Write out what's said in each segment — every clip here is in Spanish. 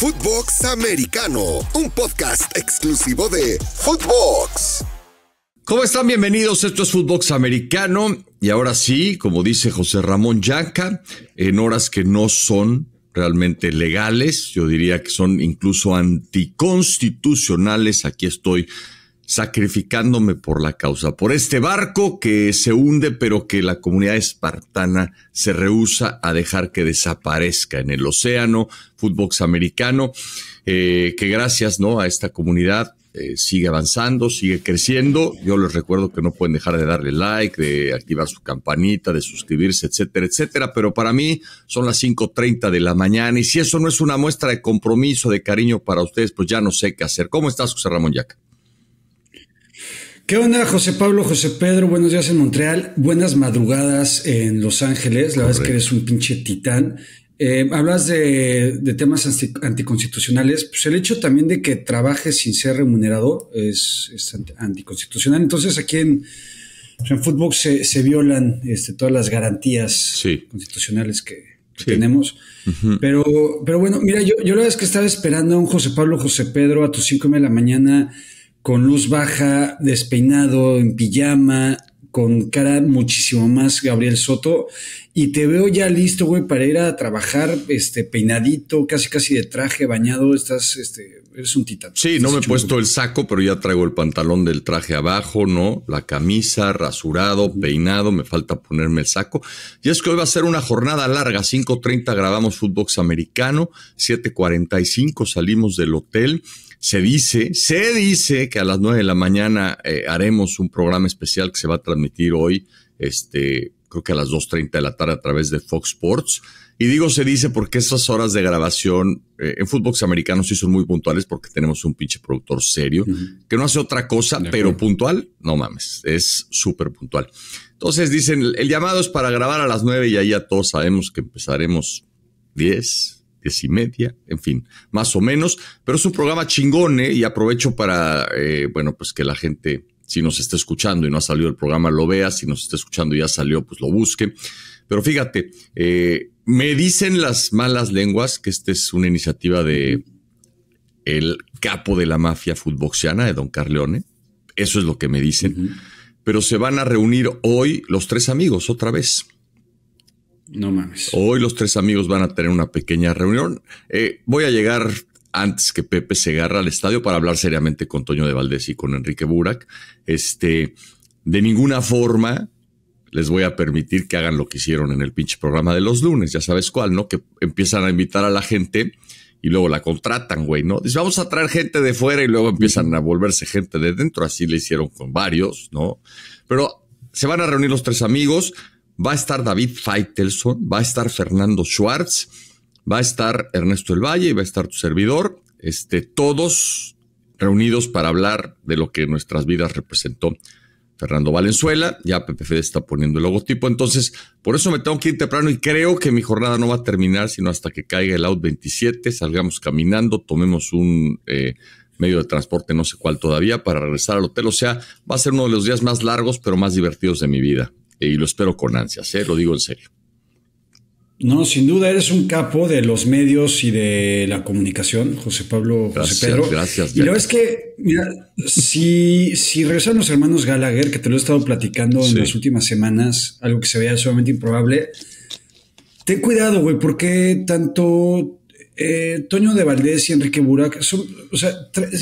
Footbox Americano, un podcast exclusivo de Footbox. ¿Cómo están? Bienvenidos, esto es Footbox Americano y ahora sí, como dice José Ramón Yanca, en horas que no son realmente legales, yo diría que son incluso anticonstitucionales, aquí estoy sacrificándome por la causa, por este barco que se hunde pero que la comunidad espartana se rehúsa a dejar que desaparezca en el océano, fútbol americano, eh, que gracias ¿no? a esta comunidad eh, sigue avanzando, sigue creciendo. Yo les recuerdo que no pueden dejar de darle like, de activar su campanita, de suscribirse, etcétera, etcétera, pero para mí son las 5.30 de la mañana y si eso no es una muestra de compromiso, de cariño para ustedes, pues ya no sé qué hacer. ¿Cómo estás, José Ramón Yaca? ¿Qué onda, José Pablo, José Pedro? Buenos días en Montreal, buenas madrugadas en Los Ángeles. La verdad es que eres un pinche titán. Eh, hablas de, temas anticonstitucionales. Pues el hecho también de que trabajes sin ser remunerado es, anticonstitucional. Entonces, aquí en, pues, en fútbol se, violan este, todas las garantías constitucionales que, tenemos. pero, pero bueno, mira, yo, yo la verdad es que estaba esperando a un José Pablo, José Pedro a tus 5 de la mañana con luz baja, despeinado, en pijama, con cara muchísimo más Gabriel Soto y te veo ya listo, güey, para ir a trabajar, este, peinadito, casi casi de traje, bañado, estás, este, eres un titán. Sí, no me he puesto el saco, pero ya traigo el pantalón del traje abajo, ¿no? La camisa, rasurado, peinado, me falta ponerme el saco. Y es que hoy va a ser una jornada larga, 5.30 grabamos fútbol americano, 7.45 salimos del hotel se dice, se dice que a las nueve de la mañana eh, haremos un programa especial que se va a transmitir hoy, este, creo que a las 2.30 de la tarde a través de Fox Sports. Y digo se dice porque esas horas de grabación eh, en fútbol americanos sí son muy puntuales porque tenemos un pinche productor serio que no hace otra cosa, pero puntual, no mames, es súper puntual. Entonces dicen, el llamado es para grabar a las nueve y ahí ya todos sabemos que empezaremos 10, diez y media, en fin, más o menos. Pero es un programa chingone ¿eh? y aprovecho para, eh, bueno, pues que la gente, si nos está escuchando y no ha salido el programa, lo vea. Si nos está escuchando y ya salió, pues lo busque. Pero fíjate, eh, me dicen las malas lenguas que esta es una iniciativa de el capo de la mafia futboxiana, de Don Carleone. Eso es lo que me dicen. Pero se van a reunir hoy los tres amigos otra vez. No mames. Hoy los tres amigos van a tener una pequeña reunión. Eh, voy a llegar antes que Pepe se agarre al estadio para hablar seriamente con Toño de Valdés y con Enrique Burak. Este, de ninguna forma les voy a permitir que hagan lo que hicieron en el pinche programa de los lunes, ya sabes cuál, ¿no? Que empiezan a invitar a la gente y luego la contratan, güey, ¿no? vamos a traer gente de fuera y luego empiezan a volverse gente de dentro, así le hicieron con varios, ¿no? Pero se van a reunir los tres amigos, va a estar David Feitelson, va a estar Fernando Schwartz, va a estar Ernesto El Valle y va a estar tu servidor, este, todos reunidos para hablar de lo que nuestras vidas representó Fernando Valenzuela. Ya PPF está poniendo el logotipo, entonces por eso me tengo que ir temprano y creo que mi jornada no va a terminar sino hasta que caiga el out 27, salgamos caminando, tomemos un... Eh, medio de transporte, no sé cuál todavía, para regresar al hotel. O sea, va a ser uno de los días más largos, pero más divertidos de mi vida y lo espero con ansias, ¿eh? lo digo en serio. No, sin duda eres un capo de los medios y de la comunicación, José Pablo, José Pedro. Gracias. Y es que, mira, si, regresan los hermanos Gallagher, que te lo he estado platicando en las últimas semanas, algo que se veía sumamente improbable, ten cuidado, güey, porque tanto eh, Toño de Valdés y Enrique Burak, o sea,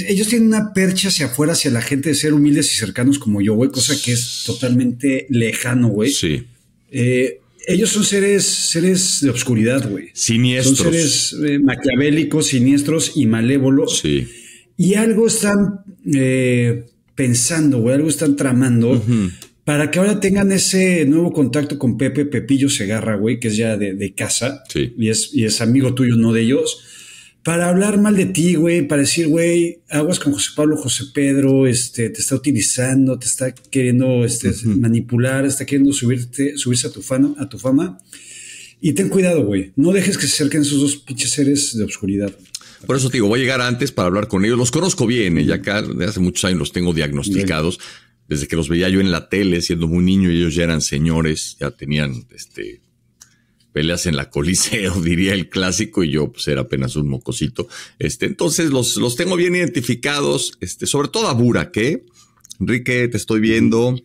ellos tienen una percha hacia afuera, hacia la gente de ser humildes y cercanos como yo, güey, cosa que es totalmente lejano, güey. Sí. Eh, ellos son seres, seres de obscuridad, güey. Siniestros. Son seres eh, maquiavélicos, siniestros y malévolos. Sí. Y algo están eh, pensando, güey, algo están tramando para que ahora tengan ese nuevo contacto con Pepe Pepillo Segarra, güey, que es ya de, casa y, es, amigo tuyo, no de ellos, para hablar mal de ti, güey, para decir, güey, aguas con José Pablo, José Pedro, este, te está utilizando, te está queriendo este, manipular, está queriendo subirte, subirse a tu, fama, a tu fama. Y ten cuidado, güey, no dejes que se acerquen esos dos pinches seres de obscuridad. Por eso te digo, voy a llegar antes para hablar con ellos. Los conozco bien, eh, ya acá hace muchos años los tengo diagnosticados desde que los veía yo en la tele, siendo muy niño, ellos ya eran señores, ya tenían este, peleas en la Coliseo, diría el clásico, y yo pues era apenas un mocosito. Este, entonces los, los tengo bien identificados, este, sobre todo a Bura, que, ¿eh? Enrique, te estoy viendo,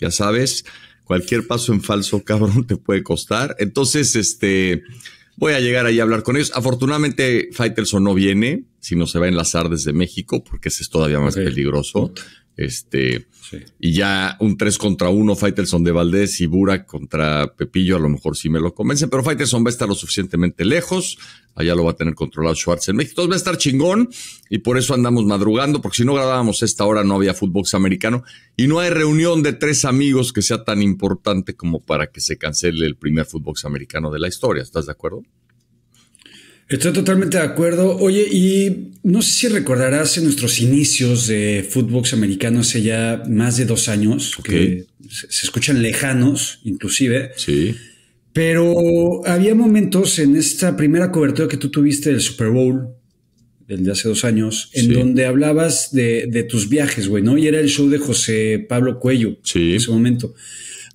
ya sabes, cualquier paso en falso, cabrón, te puede costar. Entonces, este, voy a llegar ahí a hablar con ellos. Afortunadamente, Faitelson no viene, sino se va a enlazar desde México, porque ese es todavía más peligroso. Este, y ya un 3 contra 1, Faitelson de Valdés y Bura contra Pepillo, a lo mejor si me lo convencen, pero Faitelson va a estar lo suficientemente lejos, allá lo va a tener controlado Schwartz en México, va a estar chingón y por eso andamos madrugando, porque si no grabábamos esta hora no había fútbol americano y no hay reunión de tres amigos que sea tan importante como para que se cancele el primer fútbol americano de la historia, ¿estás de acuerdo? Estoy totalmente de acuerdo. Oye, y no sé si recordarás en nuestros inicios de fútbol americano hace ya más de dos años, que se escuchan lejanos, inclusive. Sí. Pero había momentos en esta primera cobertura que tú tuviste del Super Bowl, del de hace dos años, en donde hablabas de, tus viajes, güey, ¿no? Y era el show de José Pablo Cuello en ese momento.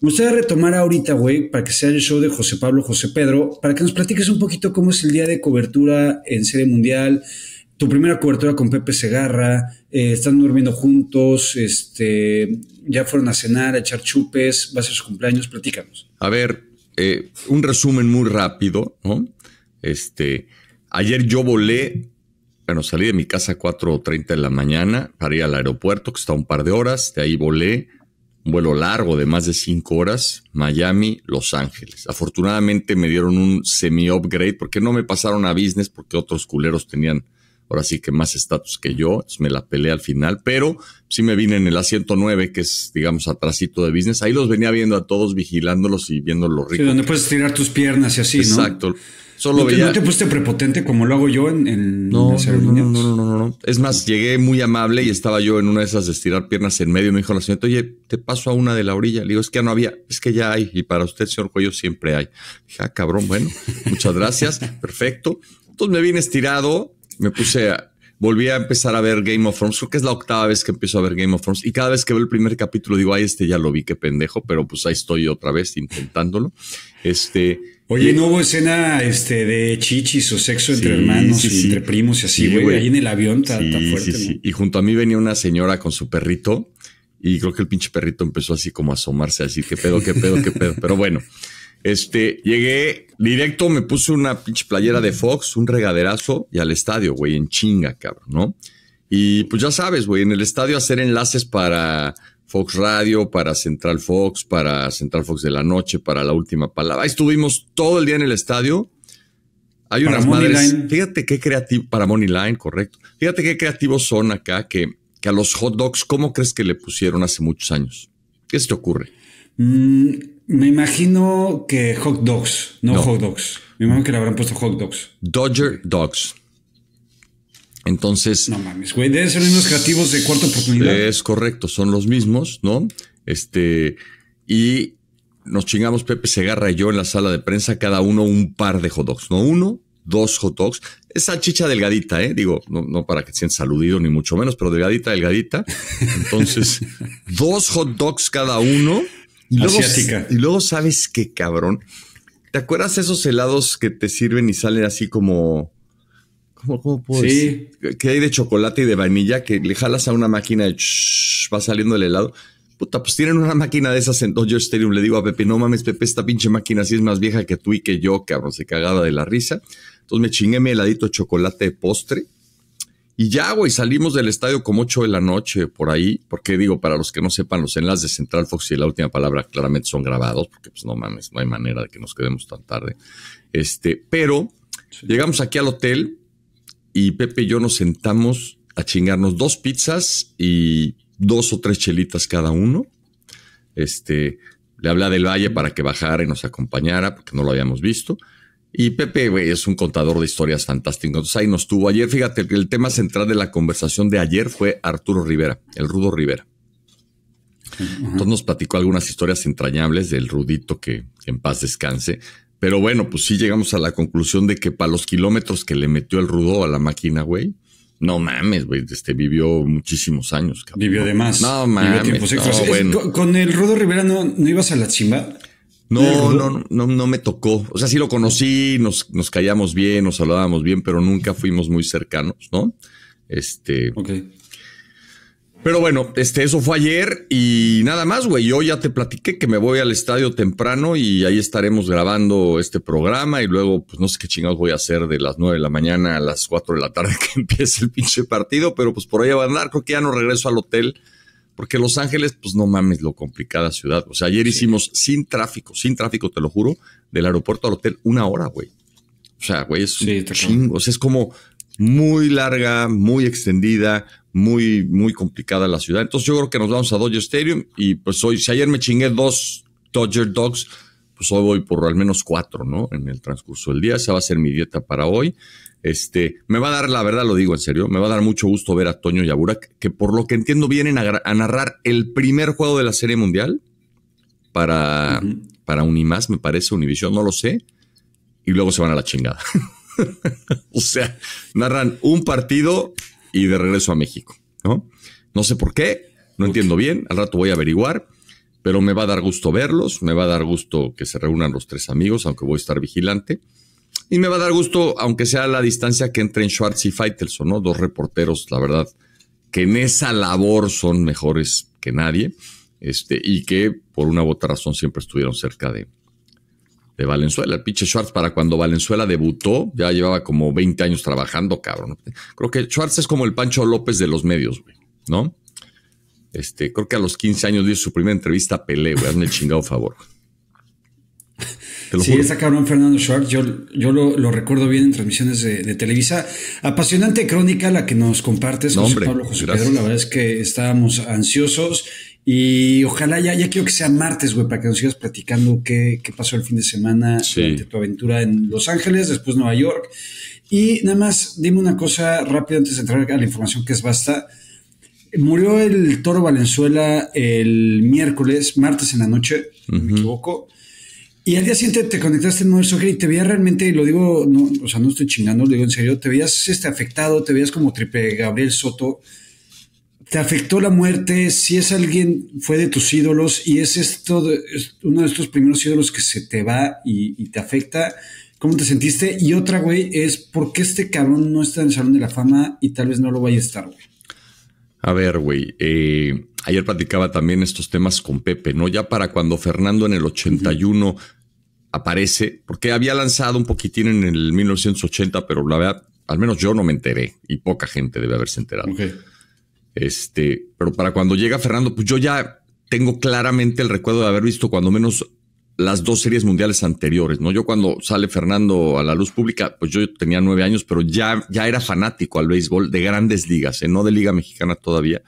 Me gustaría retomar ahorita, güey, para que sea el show de José Pablo, José Pedro, para que nos platiques un poquito cómo es el día de cobertura en Serie Mundial, tu primera cobertura con Pepe Segarra, eh, están durmiendo juntos, este, ya fueron a cenar, a echar chupes, va a ser su cumpleaños, platícanos. A ver, eh, un resumen muy rápido, ¿no? Este, ayer yo volé, bueno, salí de mi casa a 4.30 de la mañana para ir al aeropuerto, que está un par de horas, de ahí volé un vuelo largo de más de cinco horas, Miami, Los Ángeles. Afortunadamente me dieron un semi-upgrade porque no me pasaron a business porque otros culeros tenían ahora sí que más estatus que yo, me la peleé al final, pero sí me vine en el asiento 9, que es, digamos, atrásito de business, ahí los venía viendo a todos, vigilándolos y viendo los ricos. Sí, donde puedes estirar tus piernas y así, ¿no? Exacto. Solo ¿No, te, veía... ¿No te pusiste prepotente como lo hago yo en, en no, No, no, no, no, no, Es más, llegué muy amable y estaba yo en una de esas de estirar piernas en medio. Me dijo la asiento, oye, te paso a una de la orilla. Le digo, es que ya no había, es que ya hay. Y para usted, señor Cuello, siempre hay. Dije, ah, cabrón, bueno, muchas gracias, perfecto. Entonces me vine estirado, me puse a, volví a empezar a ver Game of Thrones, creo que es la octava vez que empiezo a ver Game of Thrones y cada vez que veo el primer capítulo digo, ay, este ya lo vi, qué pendejo, pero pues ahí estoy otra vez intentándolo. Este, Oye, ¿no hubo escena este, de chichis o sexo entre hermanos y entre primos y así, güey? Ahí en el avión tan, fuerte. Y junto a mí venía una señora con su perrito y creo que el pinche perrito empezó así como a asomarse, así, qué pedo, qué pedo, qué pedo. Pero bueno, este, llegué directo, me puse una pinche playera de Fox, un regaderazo y al estadio, güey, en chinga, cabrón, ¿no? Y pues ya sabes, güey, en el estadio hacer enlaces para Fox Radio, para Central Fox, para Central Fox de la noche, para la última palabra. estuvimos todo el día en el estadio. Hay unas madres. Fíjate qué creativo, para Line, correcto. Fíjate qué creativos son acá que, que a los hot dogs, ¿cómo crees que le pusieron hace muchos años? ¿Qué se te ocurre? Mm, me imagino que hot dogs, no, hot dogs. Me imagino que le habrán puesto hot dogs. Dodger Dogs. Entonces. No mames, güey, deben ser mismos creativos de cuarta oportunidad. Es correcto, son los mismos, ¿no? Este. Y nos chingamos Pepe Segarra y yo en la sala de prensa, cada uno un par de hot dogs, ¿no? Uno, dos hot dogs. Esa chicha delgadita, ¿eh? Digo, no, para que sean saludidos ni mucho menos, pero delgadita, delgadita. Entonces, dos hot dogs cada uno. Y luego, sabes qué, cabrón. ¿Te acuerdas esos helados que te sirven y salen así como... ¿Cómo, cómo puedo sí. Que hay de chocolate y de vainilla que le jalas a una máquina y va saliendo el helado. Puta, pues tienen una máquina de esas en Dojo Stadium. Le digo a Pepe, no mames, Pepe, esta pinche máquina sí es más vieja que tú y que yo, cabrón. Se cagada de la risa. Entonces me chingué mi heladito chocolate de postre y ya, güey, salimos del estadio como 8 de la noche por ahí, porque digo, para los que no sepan, los enlaces de Central Fox y la última palabra claramente son grabados, porque pues no mames, no hay manera de que nos quedemos tan tarde. Este, pero llegamos aquí al hotel y Pepe y yo nos sentamos a chingarnos dos pizzas y dos o tres chelitas cada uno. Este, le habla del Valle para que bajara y nos acompañara, porque no lo habíamos visto. Y Pepe, güey, es un contador de historias fantástico. Entonces ahí nos tuvo ayer. Fíjate que el tema central de la conversación de ayer fue Arturo Rivera, el Rudo Rivera. Entonces nos platicó algunas historias entrañables del Rudito que, en paz descanse. Pero bueno, pues sí llegamos a la conclusión de que para los kilómetros que le metió el Rudo a la máquina, güey, no mames, güey, este vivió muchísimos años. Vivió de más. No mames. Con el Rudo Rivera no, no ibas a la chimba. No, no, no, no me tocó. O sea, sí lo conocí, nos, nos callamos bien, nos saludábamos bien, pero nunca fuimos muy cercanos, ¿no? Este. Ok. Pero bueno, este, eso fue ayer y nada más, güey. Yo ya te platiqué que me voy al estadio temprano y ahí estaremos grabando este programa y luego, pues no sé qué chingados voy a hacer de las nueve de la mañana a las 4 de la tarde que empiece el pinche partido, pero pues por ahí va a andar. Creo que ya no regreso al hotel porque Los Ángeles, pues no mames lo complicada ciudad. O sea, ayer hicimos sin tráfico, sin tráfico, te lo juro, del aeropuerto al hotel una hora, güey. O sea, güey, es un chingo. O sea, es como muy larga, muy extendida, muy, muy complicada la ciudad. Entonces yo creo que nos vamos a Dodger Stadium y pues hoy, si ayer me chingué dos Dodger Dogs, pues hoy voy por al menos cuatro, ¿no? En el transcurso del día. Esa va a ser mi dieta para hoy. Este, me va a dar, la verdad lo digo en serio, me va a dar mucho gusto ver a Toño y a que por lo que entiendo vienen a, narrar el primer juego de la Serie Mundial para, para para Unimás, me parece, Univision, no lo sé, y luego se van a la chingada. o sea, narran un partido y de regreso a México, ¿no? No sé por qué, no entiendo bien, al rato voy a averiguar, pero me va a dar gusto verlos, me va a dar gusto que se reúnan los tres amigos, aunque voy a estar vigilante. Y me va a dar gusto, aunque sea la distancia que entre Schwartz y Feitelson, ¿no? Dos reporteros, la verdad, que en esa labor son mejores que nadie, este, y que por una u otra razón siempre estuvieron cerca de, de Valenzuela. El pinche Schwartz, para cuando Valenzuela debutó, ya llevaba como 20 años trabajando, cabrón. Creo que Schwartz es como el Pancho López de los medios, ¿no? Este, creo que a los 15 años dio su primera entrevista a Pelé, güey. Hazme el chingado favor sí, está cabrón Fernando Schwartz. Yo, lo, recuerdo bien en transmisiones de, Televisa. Apasionante crónica la que nos compartes, José Pablo José Pedro. La verdad es que estábamos ansiosos y ojalá ya, ya quiero que sea martes, güey, para que nos sigas platicando qué, qué pasó el fin de semana tu aventura en Los Ángeles, después Nueva York. Y nada más, dime una cosa rápida antes de entrar a la información que es basta. Murió el toro Valenzuela el miércoles, martes en la noche, si me equivoco. Y al día siguiente te conectaste en modo soccer y te veías realmente, y lo digo, no, o sea, no estoy chingando, lo digo en serio, te veías este, afectado, te veías como triple Gabriel Soto. ¿Te afectó la muerte? Si es alguien, fue de tus ídolos y es esto uno de estos primeros ídolos que se te va y, y te afecta. ¿Cómo te sentiste? Y otra, güey, es por qué este cabrón no está en el Salón de la Fama y tal vez no lo vaya a estar, güey. A ver, güey, eh, ayer platicaba también estos temas con Pepe, ¿no? Ya para cuando Fernando en el 81 aparece, porque había lanzado un poquitín en el 1980, pero la verdad, al menos yo no me enteré y poca gente debe haberse enterado. Este, pero para cuando llega Fernando, pues yo ya tengo claramente el recuerdo de haber visto cuando menos las dos series mundiales anteriores, ¿no? Yo cuando sale Fernando a la luz pública, pues yo tenía nueve años, pero ya, ya era fanático al béisbol de grandes ligas, ¿eh? no de liga mexicana todavía.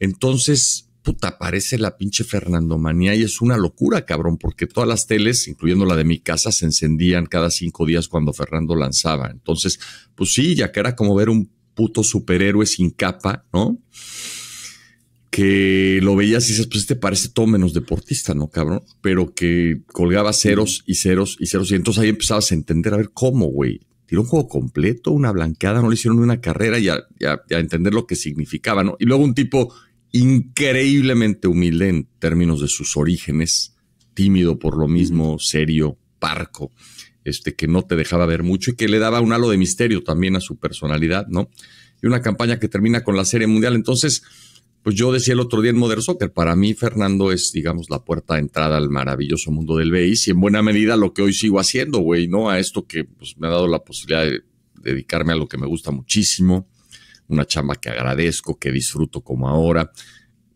Entonces, puta, aparece la pinche Fernando Manía y es una locura, cabrón, porque todas las teles, incluyendo la de mi casa, se encendían cada cinco días cuando Fernando lanzaba. Entonces, pues sí, ya que era como ver un puto superhéroe sin capa, ¿no? que lo veías y dices, pues este parece todo menos deportista, ¿no, cabrón? Pero que colgaba ceros y ceros y ceros. Y entonces ahí empezabas a entender, a ver cómo, güey. Tiró un juego completo, una blanqueada, no le hicieron una carrera y a, entender lo que significaba, ¿no? Y luego un tipo increíblemente humilde en términos de sus orígenes, tímido por lo mismo, serio, parco, este, que no te dejaba ver mucho y que le daba un halo de misterio también a su personalidad, ¿no? Y una campaña que termina con la Serie Mundial. Entonces, pues yo decía el otro día en Modern Soccer, para mí Fernando es, digamos, la puerta de entrada al maravilloso mundo del B.I. y en buena medida lo que hoy sigo haciendo, güey, ¿no? A esto que pues, me ha dado la posibilidad de dedicarme a lo que me gusta muchísimo, una chamba que agradezco, que disfruto como ahora,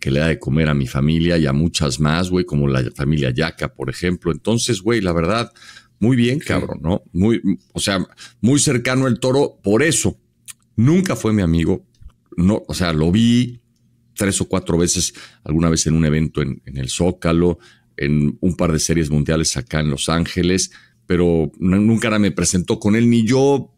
que le da de comer a mi familia y a muchas más, güey, como la familia Yaca, por ejemplo. Entonces, güey, la verdad, muy bien, cabrón, ¿no? Muy, o sea, muy cercano el toro, por eso. Nunca fue mi amigo, no, o sea, lo vi, tres o cuatro veces, alguna vez en un evento en, el Zócalo, en un par de series mundiales acá en Los Ángeles, pero nunca me presentó con él, ni yo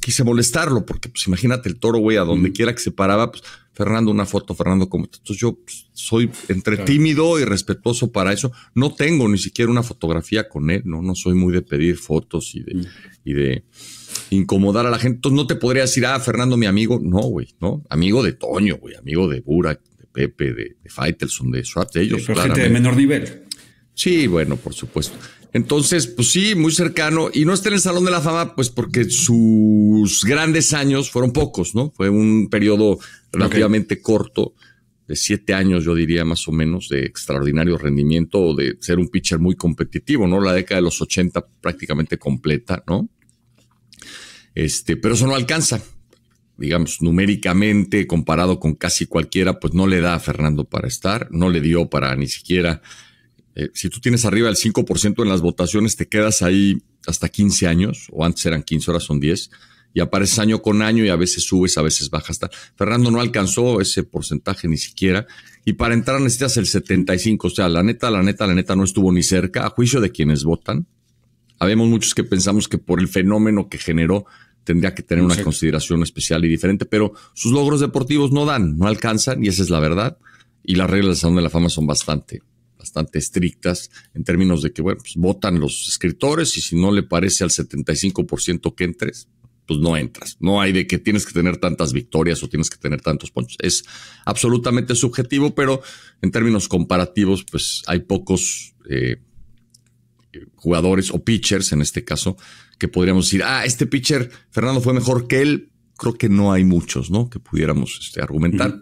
quise molestarlo, porque pues imagínate el toro, güey, a donde quiera que se paraba, pues Fernando, una foto, Fernando, como entonces yo pues, soy entre tímido y respetuoso para eso, no tengo ni siquiera una fotografía con él, no, no soy muy de pedir fotos y de incomodar a la gente. Entonces no te podría decir, ah, Fernando, mi amigo. No, güey, ¿no? Amigo de Toño, güey, amigo de Burak, de Pepe, de, Faitelson, de Schwab, de ellos. gente de menor nivel. Sí, bueno, por supuesto. Entonces, pues sí, muy cercano. Y no está en el Salón de la Fama, pues porque sus grandes años fueron pocos, ¿no? Fue un periodo relativamente corto, de siete años, yo diría más o menos, de extraordinario rendimiento, de ser un pitcher muy competitivo, ¿no? La década de los 80 prácticamente completa, ¿no? Este, pero eso no alcanza. Digamos, numéricamente, comparado con casi cualquiera, pues no le da a Fernando para estar, no le dio para ni siquiera. Eh, si tú tienes arriba el 5% en las votaciones, te quedas ahí hasta 15 años, o antes eran 15, horas son 10, y apareces año con año y a veces subes, a veces bajas. Fernando no alcanzó ese porcentaje ni siquiera, y para entrar necesitas el 75, o sea, la neta, la neta, la neta no estuvo ni cerca, a juicio de quienes votan, Habemos muchos que pensamos que por el fenómeno que generó tendría que tener una consideración especial y diferente, pero sus logros deportivos no dan, no alcanzan, y esa es la verdad. Y las reglas de Salón de la Fama son bastante, bastante estrictas en términos de que, bueno, pues, votan los escritores y si no le parece al 75% que entres, pues no entras. No hay de que tienes que tener tantas victorias o tienes que tener tantos puntos. Es absolutamente subjetivo, pero en términos comparativos, pues hay pocos eh, eh, jugadores o pitchers, en este caso, que podríamos decir, ah, este pitcher, Fernando, fue mejor que él. Creo que no hay muchos, ¿no? Que pudiéramos este, argumentar.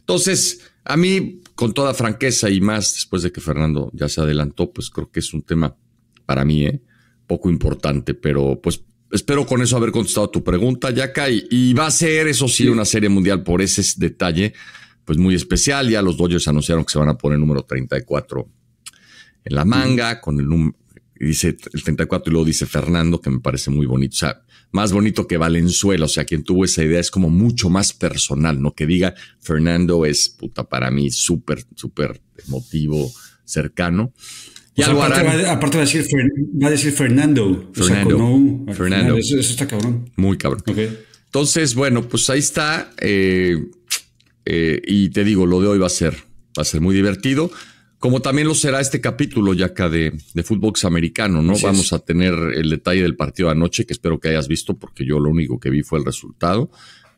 Entonces, a mí, con toda franqueza y más después de que Fernando ya se adelantó, pues creo que es un tema para mí, ¿eh? Poco importante, pero pues espero con eso haber contestado tu pregunta, Yaka, y, y va a ser, eso sí, una serie mundial por ese detalle, pues muy especial. Ya los Dodgers anunciaron que se van a poner número 34 en la manga, con el, dice el 34 y luego dice Fernando, que me parece muy bonito. O sea, más bonito que Valenzuela. O sea, quien tuvo esa idea es como mucho más personal, ¿no? Que diga Fernando es, puta, para mí súper, súper emotivo, cercano. Y aparte, va, a decir, decir Fernando. Fernando. Eso, está cabrón. Muy cabrón. Entonces, bueno, pues ahí está. Eh, eh, y te digo, lo de hoy va a ser, va a ser muy divertido. Como también lo será este capítulo, ya de, de fútbol americano, ¿no? Vamos a tener el detalle del partido anoche, que espero que hayas visto, porque yo lo único que vi fue el resultado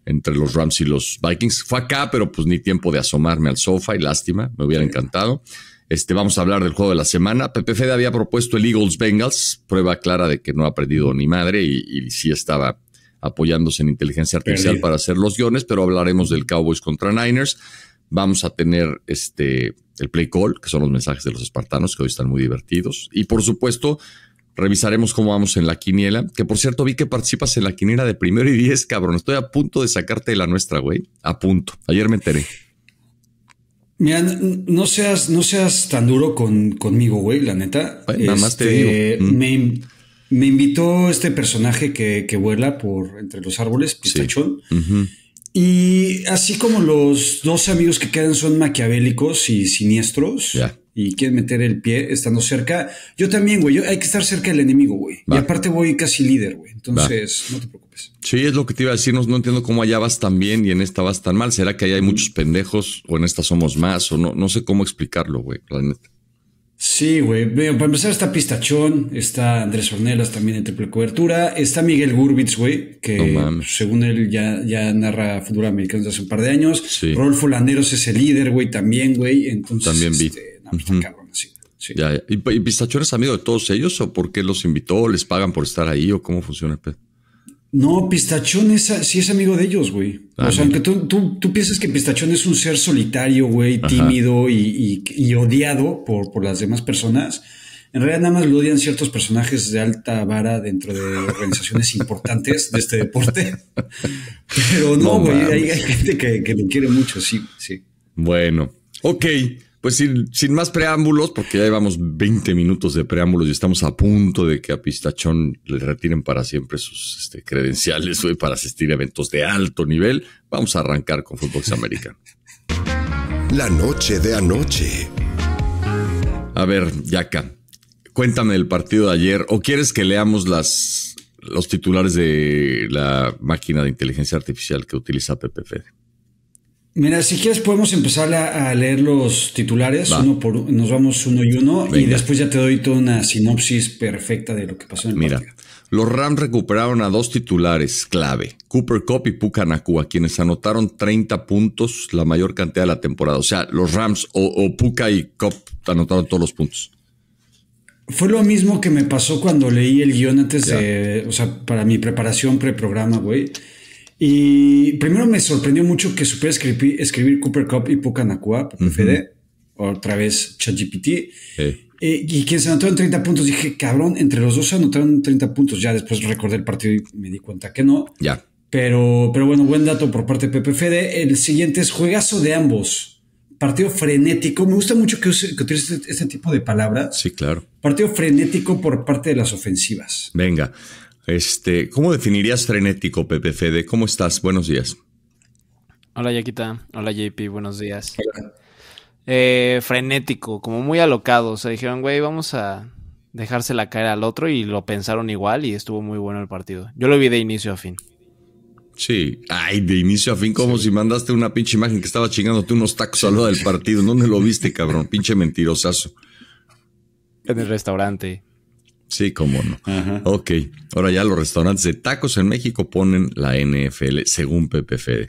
entre los Rams y los Vikings. Fue acá, pero pues ni tiempo de asomarme al sofá y lástima, me hubiera encantado. Este, vamos a hablar del juego de la semana. Pepe Fede había propuesto el Eagles Bengals, prueba clara de que no ha aprendido ni madre y, sí estaba apoyándose en inteligencia artificial para hacer los guiones, pero hablaremos del Cowboys contra Niners. Vamos a tener este el play call, que son los mensajes de los espartanos, que hoy están muy divertidos. Y por supuesto, revisaremos cómo vamos en la quiniela, que por cierto vi que participas en la quiniela de primero y diez, cabrón. Estoy a punto de sacarte de la nuestra, güey. A punto. Ayer me enteré. Mira, no seas, no seas tan duro conmigo, güey, la neta. nada más te digo. Este, mm. Me, invitó este personaje que, vuela por entre los árboles, Pistachón. Y así como los dos amigos que quedan son maquiavélicos y siniestros y quieren meter el pie estando cerca, yo también, güey, hay que estar cerca del enemigo, güey. Y aparte voy casi líder, güey. Entonces, no te preocupes. Sí, es lo que te iba a decir. No, entiendo cómo allá vas tan bien y en esta vas tan mal. ¿Será que allá hay muchos pendejos o en esta somos más o no? No sé cómo explicarlo, güey, la Sí, güey. Bueno, para empezar está Pistachón, está Andrés Ornelas también en triple cobertura, está Miguel Gurbitz, güey, que según él ya, ya narra Futura americano desde hace un par de años. Sí. Rolfo es el líder, güey, también, güey. Entonces, también vi. Este, Ya, ¿Y, Pistachón es amigo de todos ellos o por qué los invitó? ¿Les pagan por estar ahí o cómo funciona el no, Pistachón es, sí es amigo de ellos, güey. Ah, o sea, aunque tú, tú, que Pistachón es un ser solitario, güey, tímido y, odiado por, las demás personas, en realidad nada más lo odian ciertos personajes de alta vara dentro de organizaciones importantes de este deporte. Pero no, güey, hay, gente que, que lo quiere mucho, sí, sí. Bueno, ok. Pues sin, más preámbulos, porque ya llevamos 20 minutos de preámbulos y estamos a punto de que a Pistachón le retiren para siempre sus este, credenciales para asistir a eventos de alto nivel, vamos a arrancar con Fútbol Americano. La noche de anoche. A ver, Yaka, cuéntame el partido de ayer o quieres que leamos los titulares de la máquina de inteligencia artificial que utiliza PPF. Mira, si quieres podemos empezar a, leer los titulares, uno por nos vamos uno y uno, y después ya te doy toda una sinopsis perfecta de lo que pasó en el Mira, los Rams recuperaron a dos titulares clave, Cooper Cup y Nakua, quienes anotaron 30 puntos, la mayor cantidad de la temporada. O sea, los Rams o, Puka y Cup anotaron todos los puntos. Fue lo mismo que me pasó cuando leí el guión antes de, o sea, para mi preparación pre güey. Y primero me sorprendió mucho que supiera escribir, Cooper Cup y Pucanacua, uh Fede, otra vez ChatGPT. Eh, y quien se anotó en 30 puntos, dije, cabrón, entre los dos se anotaron 30 puntos. Ya después recordé el partido y me di cuenta que no. Ya. Pero, pero bueno, buen dato por parte de PPFD. El siguiente es juegazo de ambos. Partido frenético. Me gusta mucho que, utilices este, este tipo de palabras. Sí, claro. Partido frenético por parte de las ofensivas. Venga. Este, ¿Cómo definirías frenético, Pepe Fede? ¿Cómo estás? Buenos días. Hola, Yaquita. Hola, JP. Buenos días. Eh, frenético, como muy alocado. O sea, dijeron, güey, vamos a dejársela caer al otro y lo pensaron igual y estuvo muy bueno el partido. Yo lo vi de inicio a fin. Sí, ay, de inicio a fin, como si mandaste una pinche imagen que estaba chingándote unos tacos al lado del partido. ¿Dónde lo viste, cabrón? Pinche mentirosazo. En el restaurante. Sí, cómo no. Ajá. Ok. Ahora ya los restaurantes de tacos en México ponen la NFL, según Pepe Fede.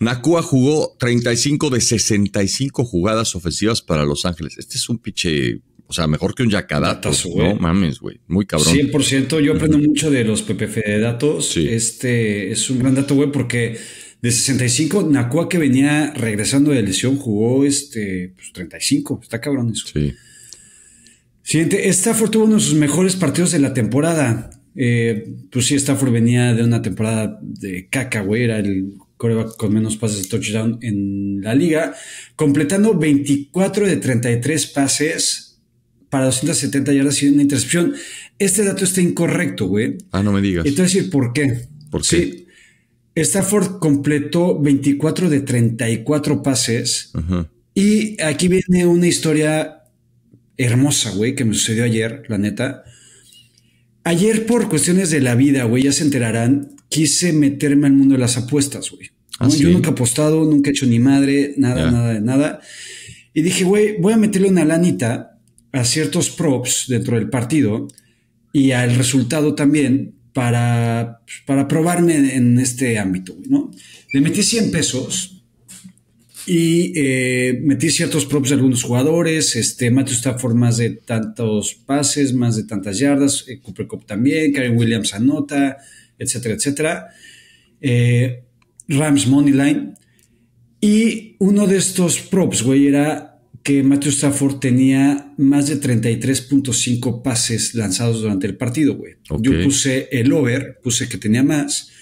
Nakua jugó 35 de 65 jugadas ofensivas para Los Ángeles. Este es un piche, o sea, mejor que un yacadato. No mames, güey. Muy cabrón. 100%. Yo aprendo mucho de los Pepe Fede datos. Sí. Este es un gran dato, güey, porque de 65, Nakua que venía regresando de lesión jugó este, pues, 35. Está cabrón eso. Sí. Siguiente, Stafford tuvo uno de sus mejores partidos de la temporada. Eh, pues sí, Stafford venía de una temporada de caca, güey. Era el coreback con menos pases de touchdown en la liga, completando 24 de 33 pases para 270 yardas y una intercepción. Este dato está incorrecto, güey. Ah, no me digas. Entonces, decir por qué. ¿Por Sí, Stafford completó 24 de 34 pases. Y aquí viene una historia hermosa, güey, que me sucedió ayer, la neta. Ayer, por cuestiones de la vida, güey, ya se enterarán, quise meterme al mundo de las apuestas, güey. Ah, Yo nunca he apostado, nunca he hecho ni madre, nada, nada, de nada. Y dije, güey, voy a meterle una lanita a ciertos props dentro del partido y al resultado también para, pues, para probarme en este ámbito, güey, ¿no? Le metí 100 pesos y eh, metí ciertos props de algunos jugadores, este, Matthew Stafford más de tantos pases, más de tantas yardas, eh, Cooper Cup también, Karen Williams anota, etcétera, etcétera. Eh, Rams Rams line Y uno de estos props, güey, era que Matthew Stafford tenía más de 33.5 pases lanzados durante el partido, güey. Yo puse el over, puse que tenía más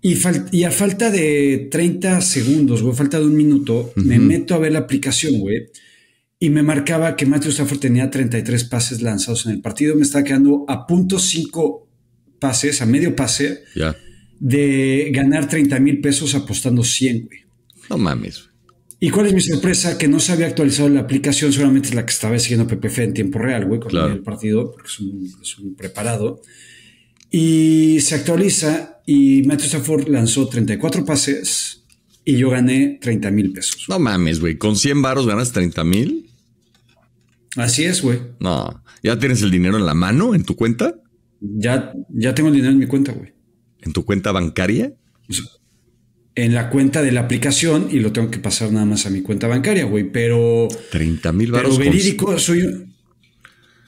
y, a falta de 30 segundos, güey, falta de un minuto, me meto a ver la aplicación, güey, y me marcaba que Matthew Stafford tenía 33 pases lanzados en el partido. Me estaba quedando a punto 5 pases, a medio pase, de ganar 30 mil pesos apostando 100, güey. No mames, ¿Y cuál es mi sorpresa? Que no se había actualizado la aplicación, solamente la que estaba siguiendo PPF en tiempo real, güey, con el partido, porque es un preparado. Y se actualiza y Matthew Stafford lanzó 34 pases y yo gané 30 mil pesos. No mames, güey. ¿Con 100 varos ganas 30 mil? Así es, güey. No. ¿Ya tienes el dinero en la mano, en tu cuenta? Ya, ya tengo el dinero en mi cuenta, güey. ¿En tu cuenta bancaria? En la cuenta de la aplicación y lo tengo que pasar nada más a mi cuenta bancaria, güey. Pero. 30 mil varos. Pero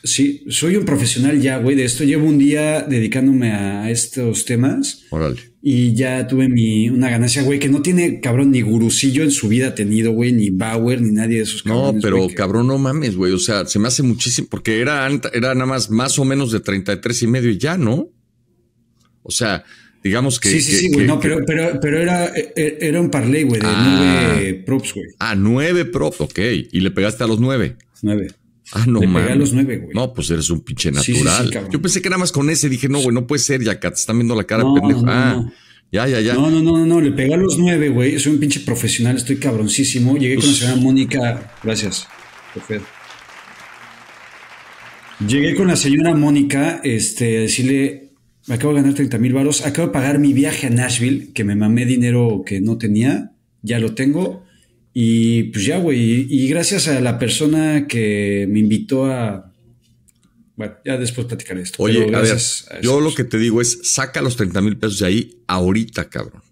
Sí, soy un profesional ya, güey, de esto. Llevo un día dedicándome a estos temas. Órale. Y ya tuve mi, una ganancia, güey, que no tiene, cabrón, ni gurusillo en su vida tenido, güey, ni Bauer, ni nadie de esos cabrones. No, pero cabrón, no mames, güey. O sea, se me hace muchísimo, porque era, era nada más más o menos de 33 y medio y ya, ¿no? O sea, digamos que. Sí, sí, sí, güey. no, pero, pero, pero era, e, e, era un parlay, güey, de ah. nueve props, güey. Ah, nueve props, ok. Y le pegaste a los nueve. Nueve. Ah, no, Le a los nueve, güey. No, pues eres un pinche natural. Yo pensé que era más con ese. Dije, no, güey, no puede ser, ya, te Están viendo la cara no, pendejo. ah. Ya, ya, ya. No, no, no, no, le pega a los nueve, güey. Soy un pinche profesional, estoy cabroncísimo. Llegué con la pues señora Mónica. Gracias, profe. Llegué con la señora Mónica, este, a decirle, me acabo de ganar 30 mil baros. acabo de pagar mi viaje a Nashville, que me mamé dinero que no tenía, ya lo tengo. Y pues ya, güey, y, gracias a la persona que me invitó a... Bueno, ya después platicaré esto. Oye, a ver, yo lo que te digo es, saca los 30 mil pesos de ahí ahorita, cabrón.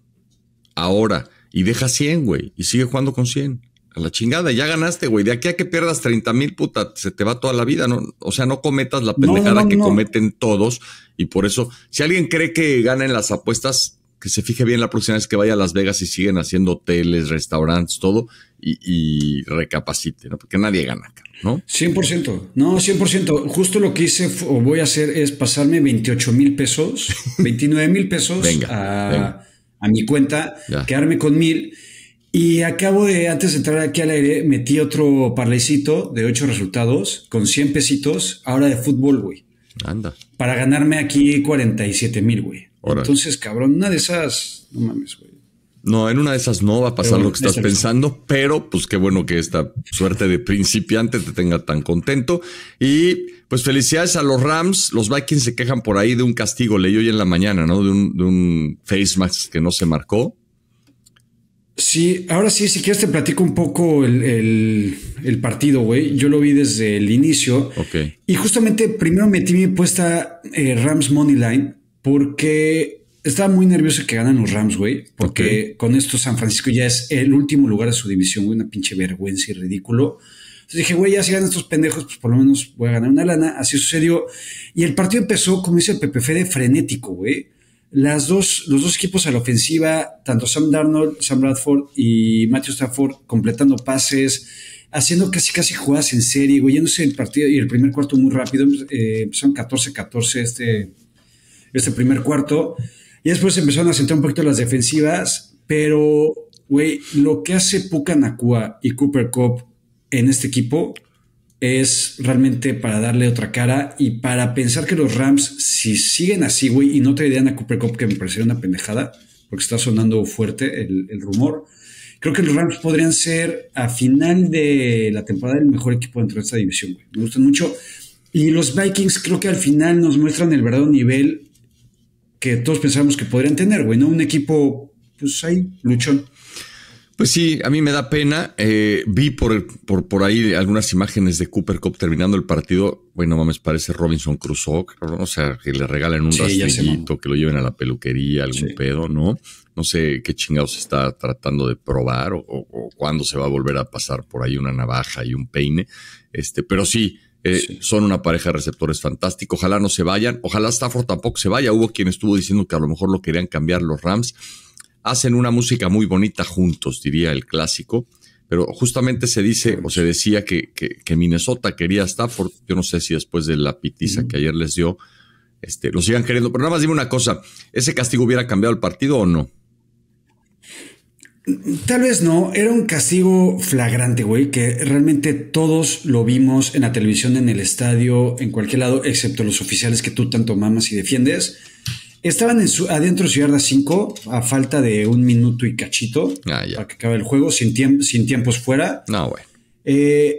Ahora. Y deja 100, güey. Y sigue jugando con 100. A la chingada, ya ganaste, güey. De aquí a que pierdas 30 mil, puta, se te va toda la vida. ¿no? O sea, no cometas la pendejada que cometen todos. Y por eso, si alguien cree que gana en las apuestas, que se fije bien la próxima vez que vaya a Las Vegas y siguen haciendo hoteles, restaurantes, todo, y, recapacite, ¿no? Porque nadie gana acá, ¿no? 100%, no, 100%. Justo lo que hice o voy a hacer es pasarme 28 mil pesos, 29 mil pesos a, mi cuenta, quedarme con mil. Y acabo de, antes de entrar aquí al aire, metí otro parlecito de ocho resultados con 100 pesitos, ahora de fútbol, güey. Anda. Para ganarme aquí 47 mil, güey. Entonces, cabrón, una de esas, no mames, güey. No, en una de esas no va a pasar lo que estás pensando, pero pues qué bueno que esta suerte de principiante te tenga tan contento. Y pues felicidades a los Rams. Los Vikings se quejan por ahí de un castigo, leí hoy en la mañana, ¿no? De un, face mask que no se marcó. Sí, ahora sí, si quieres te platico un poco el, el, partido, güey. Yo lo vi desde el inicio. Ok. Y justamente primero metí mi puesta eh, Rams Money Line porque estaba muy nervioso que ganan los Rams, güey. Porque con esto San Francisco ya es el último lugar de su división, güey. Una pinche vergüenza y ridículo. Entonces dije, güey, ya si ganan estos pendejos, pues por lo menos voy a ganar una lana. Así sucedió. Y el partido empezó, como dice el PPF, de frenético, güey. Las dos, los dos equipos a la ofensiva, tanto Sam Darnold, Sam Bradford y Matthew Stafford, completando pases, haciendo casi casi jugadas en serie, güey, sé el partido y el primer cuarto muy rápido, pues, eh, Son empezaron 14-14 este este primer cuarto. Y después empezaron a sentar un poquito las defensivas, pero, güey, lo que hace Puka Nakua y Cooper Cup en este equipo es realmente para darle otra cara y para pensar que los Rams, si siguen así, güey, y no te traerían a Cooper Cup, que me pareció una pendejada, porque está sonando fuerte el, el, rumor, creo que los Rams podrían ser a final de la temporada el mejor equipo dentro de esta división, güey. Me gustan mucho. Y los Vikings creo que al final nos muestran el verdadero nivel que todos pensamos que podrían tener, güey, ¿no? Un equipo, pues ahí, luchón. Pues sí, a mí me da pena. Eh, vi por, por, por, ahí algunas imágenes de Cooper Cup terminando el partido. Bueno, mames, parece Robinson Crusoe. O sea, que le regalen un sí, que lo lleven a la peluquería, algún pedo, ¿no? No sé qué chingados está tratando de probar o, o, cuándo se va a volver a pasar por ahí una navaja y un peine. Este, pero sí, eh, son una pareja de receptores fantástico. Ojalá no se vayan. Ojalá Stafford tampoco se vaya. Hubo quien estuvo diciendo que a lo mejor lo querían cambiar los Rams. Hacen una música muy bonita juntos, diría el clásico. Pero justamente se dice o se decía que, que, Minnesota quería a Stafford. Yo no sé si después de la pitiza que ayer les dio, este, lo sigan queriendo. Pero nada más dime una cosa: ¿ese castigo hubiera cambiado el partido o no? Tal vez no, era un castigo flagrante, güey, que realmente todos lo vimos en la televisión, en el estadio, en cualquier lado, excepto los oficiales que tú tanto mamas y defiendes. Estaban en su, adentro de Ciudad 5 a falta de un minuto y cachito ah, para que acabe el juego, sin, sin tiempos fuera. No, güey. Eh,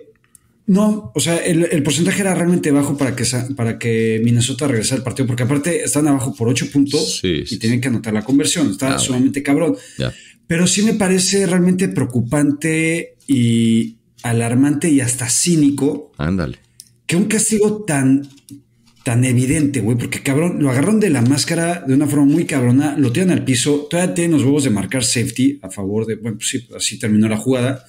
no, o sea, el, porcentaje era realmente bajo para que, para que Minnesota regresara al partido, porque aparte están abajo por 8 puntos y tienen que anotar la conversión. Está ah, sumamente cabrón. Pero sí me parece realmente preocupante y alarmante y hasta cínico. Ándale. Que un castigo tan, tan evidente, güey, porque cabrón, lo agarraron de la máscara de una forma muy cabrona, lo tiran al piso, todavía tienen los huevos de marcar safety a favor de, bueno, pues sí, así terminó la jugada.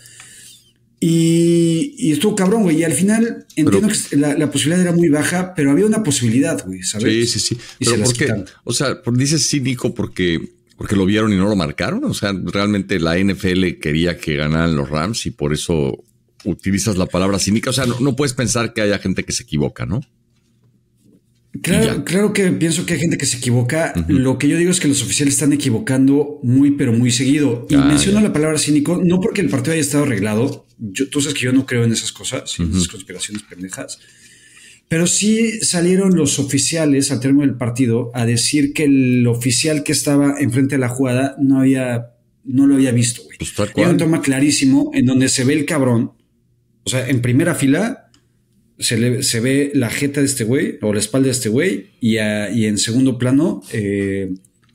Y, y estuvo cabrón, güey. Y al final entiendo que la, posibilidad era muy baja, pero había una posibilidad, güey, ¿sabes? Sí, sí, sí. Y pero porque, o sea, dices cínico porque porque lo vieron y no lo marcaron. O sea, realmente la NFL quería que ganaran los Rams y por eso utilizas la palabra cínica. O sea, no, puedes pensar que haya gente que se equivoca, ¿no? Claro, claro que pienso que hay gente que se equivoca. Lo que yo digo es que los oficiales están equivocando muy, pero muy seguido. Y menciono la palabra cínico, no porque el partido haya estado arreglado. Yo, tú sabes que yo no creo en esas cosas, en esas conspiraciones pendejas. Pero sí salieron los oficiales al término del partido a decir que el oficial que estaba enfrente de la jugada no había, no lo había visto, güey. Pues, un toma clarísimo en donde se ve el cabrón, o sea, en primera fila se, le, se ve la jeta de este güey o la espalda de este güey y, y en segundo plano eh,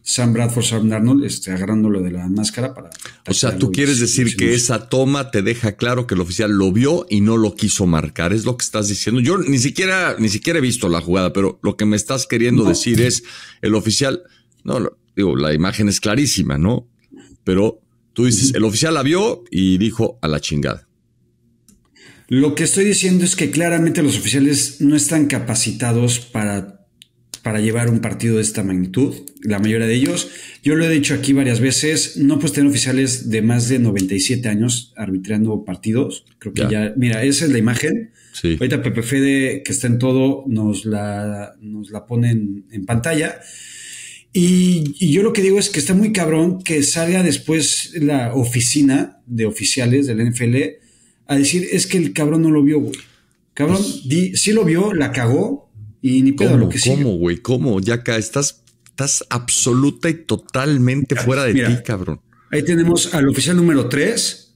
Sam Bradford, Sam Darnold, agarrando este, agarrándolo de la máscara para... O sea, tú quieres decir que esa toma te deja claro que el oficial lo vio y no lo quiso marcar, es lo que estás diciendo. Yo ni siquiera, ni siquiera he visto la jugada, pero lo que me estás queriendo decir es, el oficial, no, digo, la imagen es clarísima, ¿no? Pero tú dices, el oficial la vio y dijo a la chingada. Lo que estoy diciendo es que claramente los oficiales no están capacitados para para llevar un partido de esta magnitud, la mayoría de ellos. Yo lo he dicho aquí varias veces, no puedes tener oficiales de más de 97 años arbitrando partidos. Creo que ya, mira, esa es la imagen. Ahorita Pepe que está en todo, nos la, nos la pone en, pantalla. Y, yo lo que digo es que está muy cabrón que salga después la oficina de oficiales del NFL a decir, es que el cabrón no lo vio, Cabrón, pues sí lo vio, la cagó, y ni lo que ¿Cómo, güey? ¿Cómo? Ya acá estás, estás absoluta y totalmente fuera de ti, cabrón. Ahí tenemos al oficial número 3.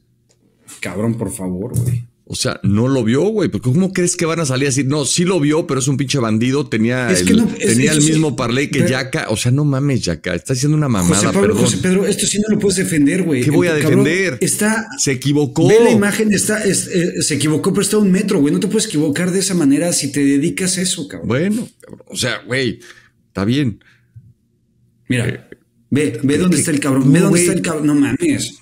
Cabrón, por favor, güey. O sea, no lo vio, güey. Porque ¿cómo crees que van a salir así? No, sí lo vio, pero es un pinche bandido. Tenía el, tenía el mismo parley que Yaka. O sea, no mames, Yaka. Está haciendo una mamada, José Pablo, José Pedro, esto sí no lo puedes defender, güey. ¿Qué voy a defender? está... Se equivocó. Ve la imagen, está, es, eh, se equivocó, pero está a un metro, güey. No te puedes equivocar de esa manera si te dedicas a eso, cabrón. Bueno, o sea, güey, está bien. Mira, eh, ve, ve dónde está el cabrón. Ve dónde está el cabrón. No mames.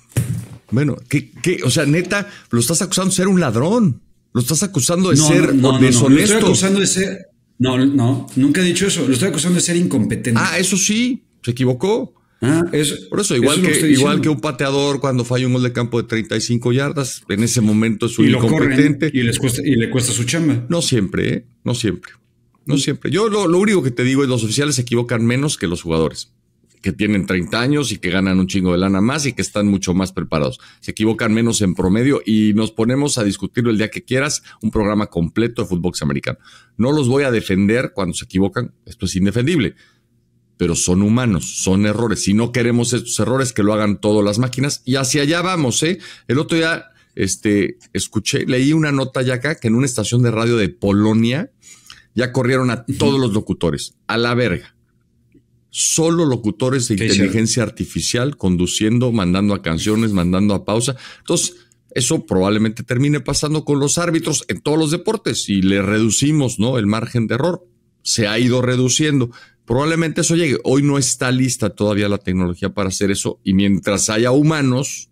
Bueno, ¿qué, o sea, neta, lo estás acusando de ser un ladrón. Lo estás acusando de ser no, no, deshonesto. lo estoy acusando de ser. No, no, nunca he dicho eso. Lo estoy acusando de ser incompetente. Ah, eso sí, se equivocó. Ah, Por eso, igual, que, igual que un pateador cuando falla un gol de campo de 35 yardas, en ese momento es un incompetente. y, les cuesta, y le cuesta su chamba. No siempre, ¿eh? no siempre. No siempre. Yo lo, único que te digo es los oficiales se equivocan menos que los jugadores que tienen 30 años y que ganan un chingo de lana más y que están mucho más preparados. Se equivocan menos en promedio y nos ponemos a discutirlo el día que quieras, un programa completo de fútbol americano. No los voy a defender cuando se equivocan, esto es indefendible, pero son humanos, son errores. Si no queremos estos errores, que lo hagan todas las máquinas y hacia allá vamos, ¿eh? El otro día este, escuché, leí una nota ya acá que en una estación de radio de Polonia ya corrieron a todos los locutores, a la verga solo locutores de inteligencia artificial conduciendo, mandando a canciones, mandando a pausa. Entonces, eso probablemente termine pasando con los árbitros en todos los deportes y le reducimos, ¿no? El margen de error se ha ido reduciendo. Probablemente eso llegue. Hoy no está lista todavía la tecnología para hacer eso y mientras haya humanos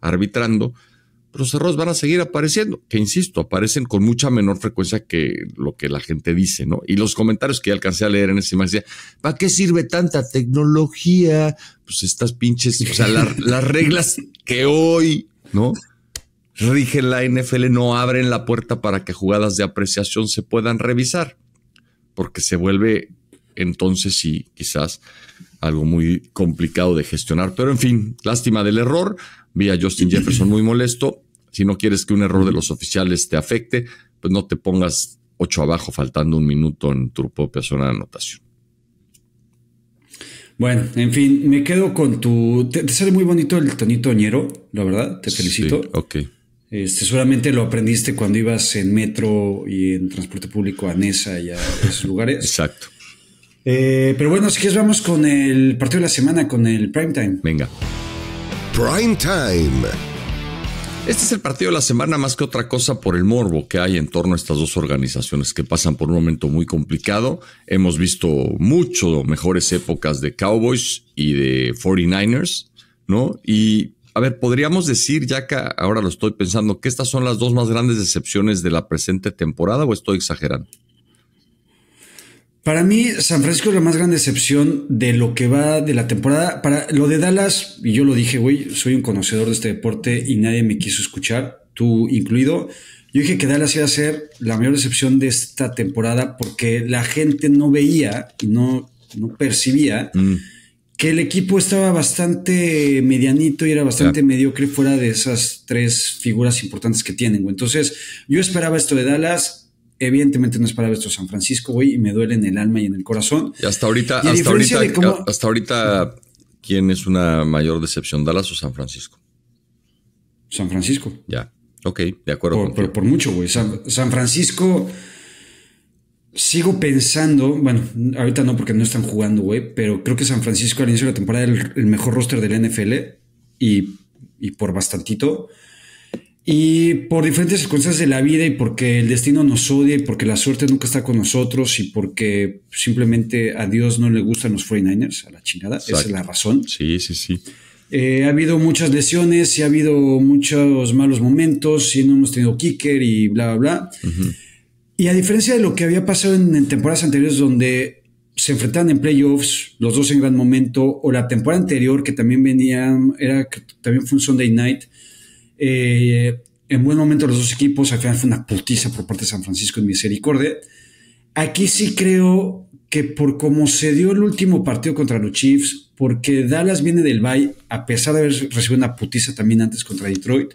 arbitrando, los errores van a seguir apareciendo, que insisto, aparecen con mucha menor frecuencia que lo que la gente dice, ¿no? Y los comentarios que ya alcancé a leer en ese decía: ¿para qué sirve tanta tecnología? Pues estas pinches, o sea, las reglas que hoy, ¿no? rigen la NFL no abren la puerta para que jugadas de apreciación se puedan revisar, porque se vuelve entonces sí, quizás algo muy complicado de gestionar. Pero en fin, lástima del error. Vi a Justin Jefferson muy molesto. Si no quieres que un error de los oficiales te afecte, pues no te pongas ocho abajo faltando un minuto en tu propia zona de anotación. Bueno, en fin, me quedo con tu. Te, sale muy bonito el tonito oñero, la verdad, te felicito. Sí, ok. Este, seguramente lo aprendiste cuando ibas en metro y en transporte público a Nesa y a esos lugares. Exacto. Eh, pero bueno, si quieres, vamos con el partido de la semana, con el prime time. Venga. Prime time este es el partido de la semana más que otra cosa por el morbo que hay en torno a estas dos organizaciones que pasan por un momento muy complicado. Hemos visto mucho mejores épocas de Cowboys y de 49ers, ¿no? Y a ver, podríamos decir, ya que ahora lo estoy pensando, que estas son las dos más grandes decepciones de la presente temporada o estoy exagerando. Para mí, San Francisco es la más grande excepción de lo que va de la temporada. Para lo de Dallas, y yo lo dije, güey, soy un conocedor de este deporte y nadie me quiso escuchar, tú incluido. Yo dije que Dallas iba a ser la mayor excepción de esta temporada porque la gente no veía no, no percibía mm. que el equipo estaba bastante medianito y era bastante mediocre fuera de esas tres figuras importantes que tienen. Entonces, yo esperaba esto de Dallas evidentemente no es para esto San Francisco, güey, y me duele en el alma y en el corazón. Y hasta ahorita, hasta, ahorita ¿quién es una mayor decepción, Dallas o San Francisco? San Francisco. Ya, ok, de acuerdo. Por, por, mucho, güey. San, Francisco, sigo pensando, bueno, ahorita no porque no están jugando, güey, pero creo que San Francisco al inicio de la temporada era el, mejor roster del NFL y, y por bastantito. Y por diferentes circunstancias de la vida y porque el destino nos odia y porque la suerte nunca está con nosotros y porque simplemente a Dios no le gustan los 49ers, a la chingada, esa es la razón. Sí, sí, sí. Eh, ha habido muchas lesiones y ha habido muchos malos momentos y no hemos tenido kicker y bla, bla, bla. Y a diferencia de lo que había pasado en, temporadas anteriores donde se enfrentaban en playoffs, los dos en gran momento, o la temporada anterior que también venía, era, también fue un Sunday Night, eh, en buen momento los dos equipos, al final fue una putiza por parte de San Francisco en misericordia. Aquí sí creo que por cómo se dio el último partido contra los Chiefs, porque Dallas viene del Bay, a pesar de haber recibido una putiza también antes contra Detroit,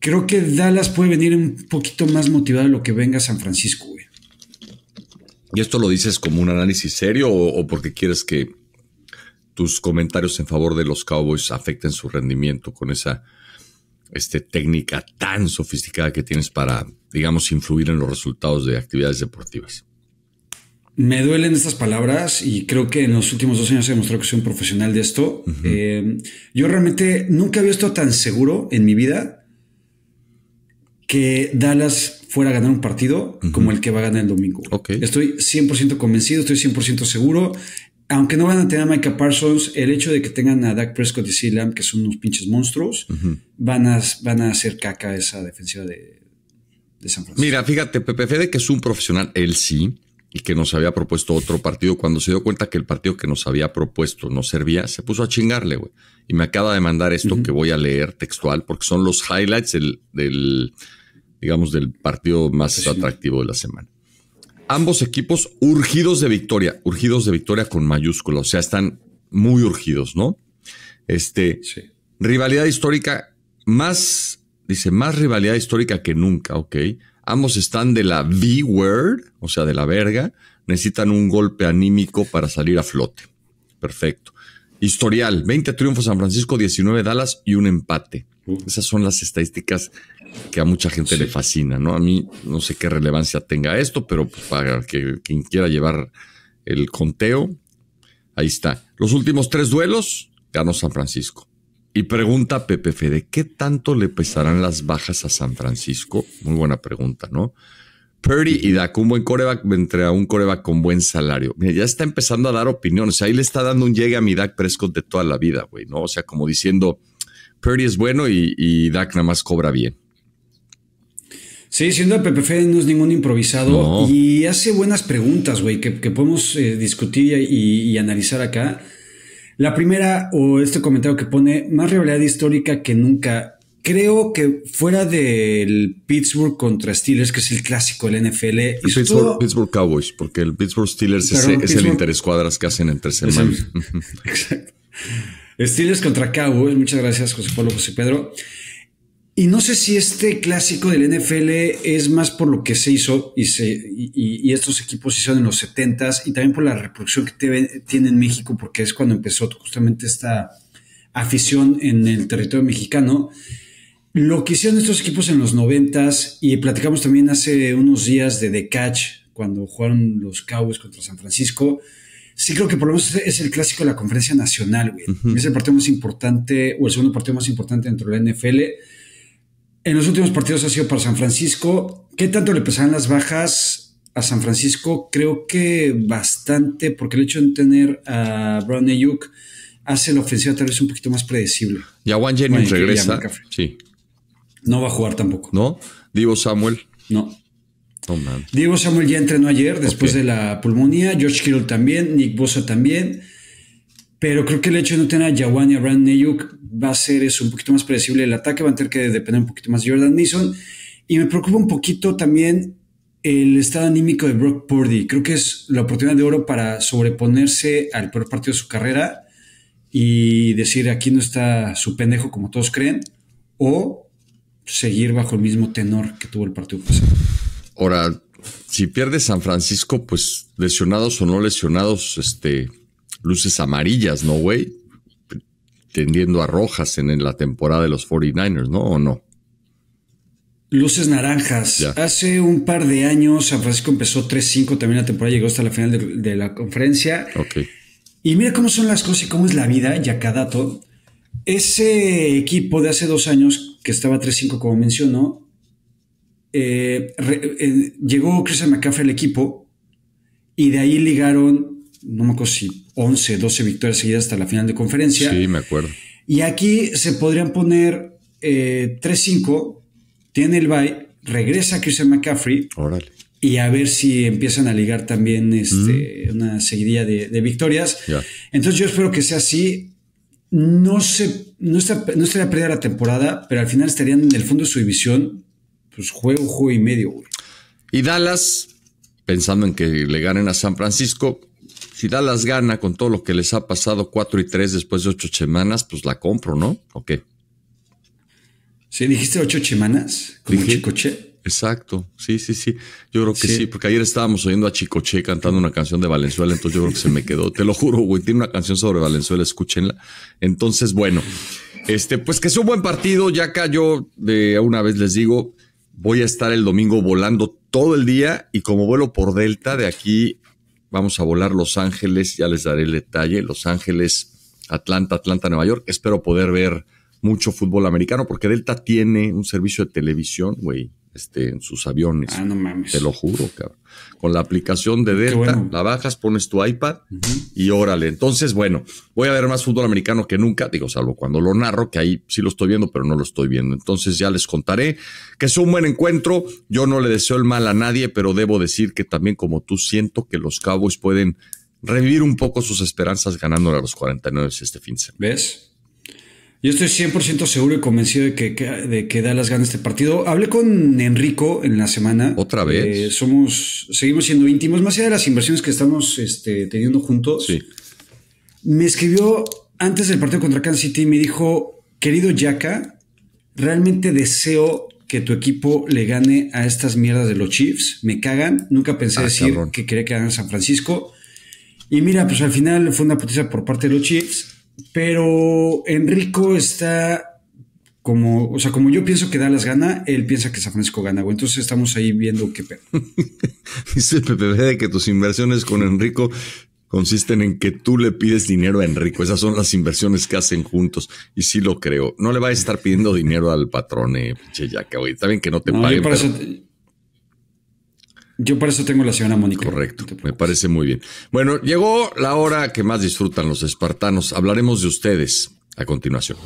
creo que Dallas puede venir un poquito más motivado de lo que venga San Francisco. ¿Y esto lo dices como un análisis serio o porque quieres que tus comentarios en favor de los Cowboys afecten su rendimiento con esa este, técnica tan sofisticada que tienes para, digamos, influir en los resultados de actividades deportivas? Me duelen estas palabras y creo que en los últimos dos años he demostrado que soy un profesional de esto. Eh, yo realmente nunca había estado tan seguro en mi vida que Dallas fuera a ganar un partido como el que va a ganar el domingo. Estoy 100% convencido, estoy 100% seguro aunque no van a tener a Micah Parsons, el hecho de que tengan a Dak Prescott y Sealam, que son unos pinches monstruos, van, a, van a hacer caca esa defensiva de, San Francisco. Mira, fíjate, Pepe Fede, que es un profesional, él sí, y que nos había propuesto otro partido. Cuando se dio cuenta que el partido que nos había propuesto no servía, se puso a chingarle, güey. Y me acaba de mandar esto que voy a leer textual, porque son los highlights del, digamos, del partido más atractivo de la semana ambos equipos urgidos de victoria, urgidos de victoria con mayúscula, o sea, están muy urgidos, ¿no? Este, rivalidad histórica más, dice, más rivalidad histórica que nunca, ok. Ambos están de la V-word, o sea, de la verga, necesitan un golpe anímico para salir a flote. Perfecto. Historial, 20 triunfos San Francisco, 19 Dallas y un empate. Uh. Esas son las estadísticas que a mucha gente le fascina, ¿no? A mí no sé qué relevancia tenga esto, pero pues, para quien quiera llevar el conteo, ahí está. Los últimos tres duelos ganó San Francisco. Y pregunta Pepe Fede, ¿qué tanto le pesarán las bajas a San Francisco? Muy buena pregunta, ¿no? Purdy y Dak, un buen coreback entre a un coreback con buen salario. Mira, ya está empezando a dar opiniones. Ahí le está dando un llegue a mi Dak Prescott de toda la vida, güey, ¿no? O sea, como diciendo, Purdy es bueno y, y Dak nada más cobra bien. Sí, siendo el PPF no es ningún improvisado y hace buenas preguntas, güey, que, podemos eh, discutir y, analizar acá. La primera, o este comentario que pone, más realidad histórica que nunca. Creo que fuera del Pittsburgh contra Steelers, que es el clásico del NFL. El Pittsburgh, Cowboys, porque el Pittsburgh Steelers es, es, el interescuadras que hacen entre semana. Exacto. Steelers contra Cowboys. Muchas gracias, José Pablo, José Pedro. Y no sé si este clásico del NFL es más por lo que se hizo y, se, y, estos equipos hicieron en los 70s y también por la reproducción que tiene en México, porque es cuando empezó justamente esta afición en el territorio mexicano. Lo que hicieron estos equipos en los 90s y platicamos también hace unos días de The Catch, cuando jugaron los Cowboys contra San Francisco. Sí, creo que por lo menos es el clásico de la conferencia nacional, Es el partido más importante o el segundo partido más importante dentro de la NFL en los últimos partidos ha sido para San Francisco. ¿Qué tanto le pesaban las bajas a San Francisco? Creo que bastante, porque el hecho de tener a Brown Ayuk hace la ofensiva tal vez un poquito más predecible. Ya Juan Jennings regresa. Sí. No va a jugar tampoco. ¿No? Divo Samuel. No. Divo Samuel ya entrenó ayer después de la pulmonía, George Kittle también, Nick Bosa también, pero creo que el hecho de no tener a Yawan y a Brandon Ayuk va a ser eso, un poquito más predecible el ataque, va a tener que depender un poquito más de Jordan Neeson. Y me preocupa un poquito también el estado anímico de Brock Purdy. Creo que es la oportunidad de oro para sobreponerse al peor partido de su carrera y decir aquí no está su pendejo como todos creen, o seguir bajo el mismo tenor que tuvo el partido pasado. Ahora, si pierde San Francisco, pues lesionados o no lesionados, este, luces amarillas, ¿no, güey? Tendiendo a rojas en, la temporada de los 49ers, ¿no? ¿O no? Luces naranjas. Hace un par de años San Francisco empezó 3-5, también la temporada llegó hasta la final de, la conferencia. ok Y mira cómo son las cosas y cómo es la vida, ya cada dato. Ese equipo de hace dos años, que estaba 3-5 como mencionó, eh, eh, llegó Christian McCaffrey al equipo y de ahí ligaron no me acuerdo si 11, 12 victorias seguidas hasta la final de conferencia. Sí, me acuerdo. Y aquí se podrían poner 3-5, eh, tiene el bye, regresa Christian McCaffrey. Órale. Y a ver si empiezan a ligar también mm. este, una seguidilla de, victorias. Entonces yo espero que sea así. No se no, estaría perdida la temporada, pero al final estarían en el fondo de su división. Pues juego, juego y medio, Y Dallas, pensando en que le ganen a San Francisco, si da las ganas con todo lo que les ha pasado cuatro y tres después de ocho semanas, pues la compro, ¿no? ¿O qué? Sí, dijiste ocho semanas, con Chicoche. Exacto, sí, sí, sí. Yo creo que sí. porque ayer estábamos oyendo a Chicoche cantando una canción de Valenzuela, entonces yo creo que se me quedó. Te lo juro, güey, tiene una canción sobre Valenzuela, escúchenla. Entonces, bueno, este, pues que es un buen partido, ya cayó de una vez les digo, voy a estar el domingo volando todo el día y como vuelo por Delta de aquí Vamos a volar Los Ángeles, ya les daré el detalle. Los Ángeles, Atlanta, Atlanta, Nueva York. Espero poder ver mucho fútbol americano porque Delta tiene un servicio de televisión, güey, este, en sus aviones. Ah, Te lo juro, cabrón. Con la aplicación de Delta, la bajas, pones tu iPad y órale. Entonces, bueno, voy a ver más fútbol americano que nunca, digo, salvo cuando lo narro, que ahí sí lo estoy viendo, pero no lo estoy viendo. Entonces ya les contaré que es un buen encuentro. Yo no le deseo el mal a nadie, pero debo decir que también como tú siento que los Cowboys pueden revivir un poco sus esperanzas ganándole a los 49 este fin de semana. ¿Ves? Yo estoy 100% seguro y convencido de que, de que Dallas gana este partido. Hablé con Enrico en la semana. ¿Otra eh, vez? somos, seguimos siendo íntimos, más allá de las inversiones que estamos este, teniendo juntos. Sí. Me escribió antes del partido contra Kansas City y me dijo, querido Yaka, realmente deseo que tu equipo le gane a estas mierdas de los Chiefs. Me cagan. Nunca pensé ah, decir que quería que ganara San Francisco. Y mira, pues al final fue una potencia por parte de los Chiefs pero Enrico está como, o sea, como yo pienso que Dallas gana, él piensa que San Francisco gana, güey. Entonces estamos ahí viendo qué pedo. Dice PPB de que tus inversiones con Enrico consisten en que tú le pides dinero a Enrico. Esas son las inversiones que hacen juntos. Y sí lo creo. No le vayas a estar pidiendo dinero al patrón, eh, Está bien que no te paguen. Yo para eso tengo la señora Mónica. Correcto, me parece muy bien. Bueno, llegó la hora que más disfrutan los espartanos. Hablaremos de ustedes a continuación.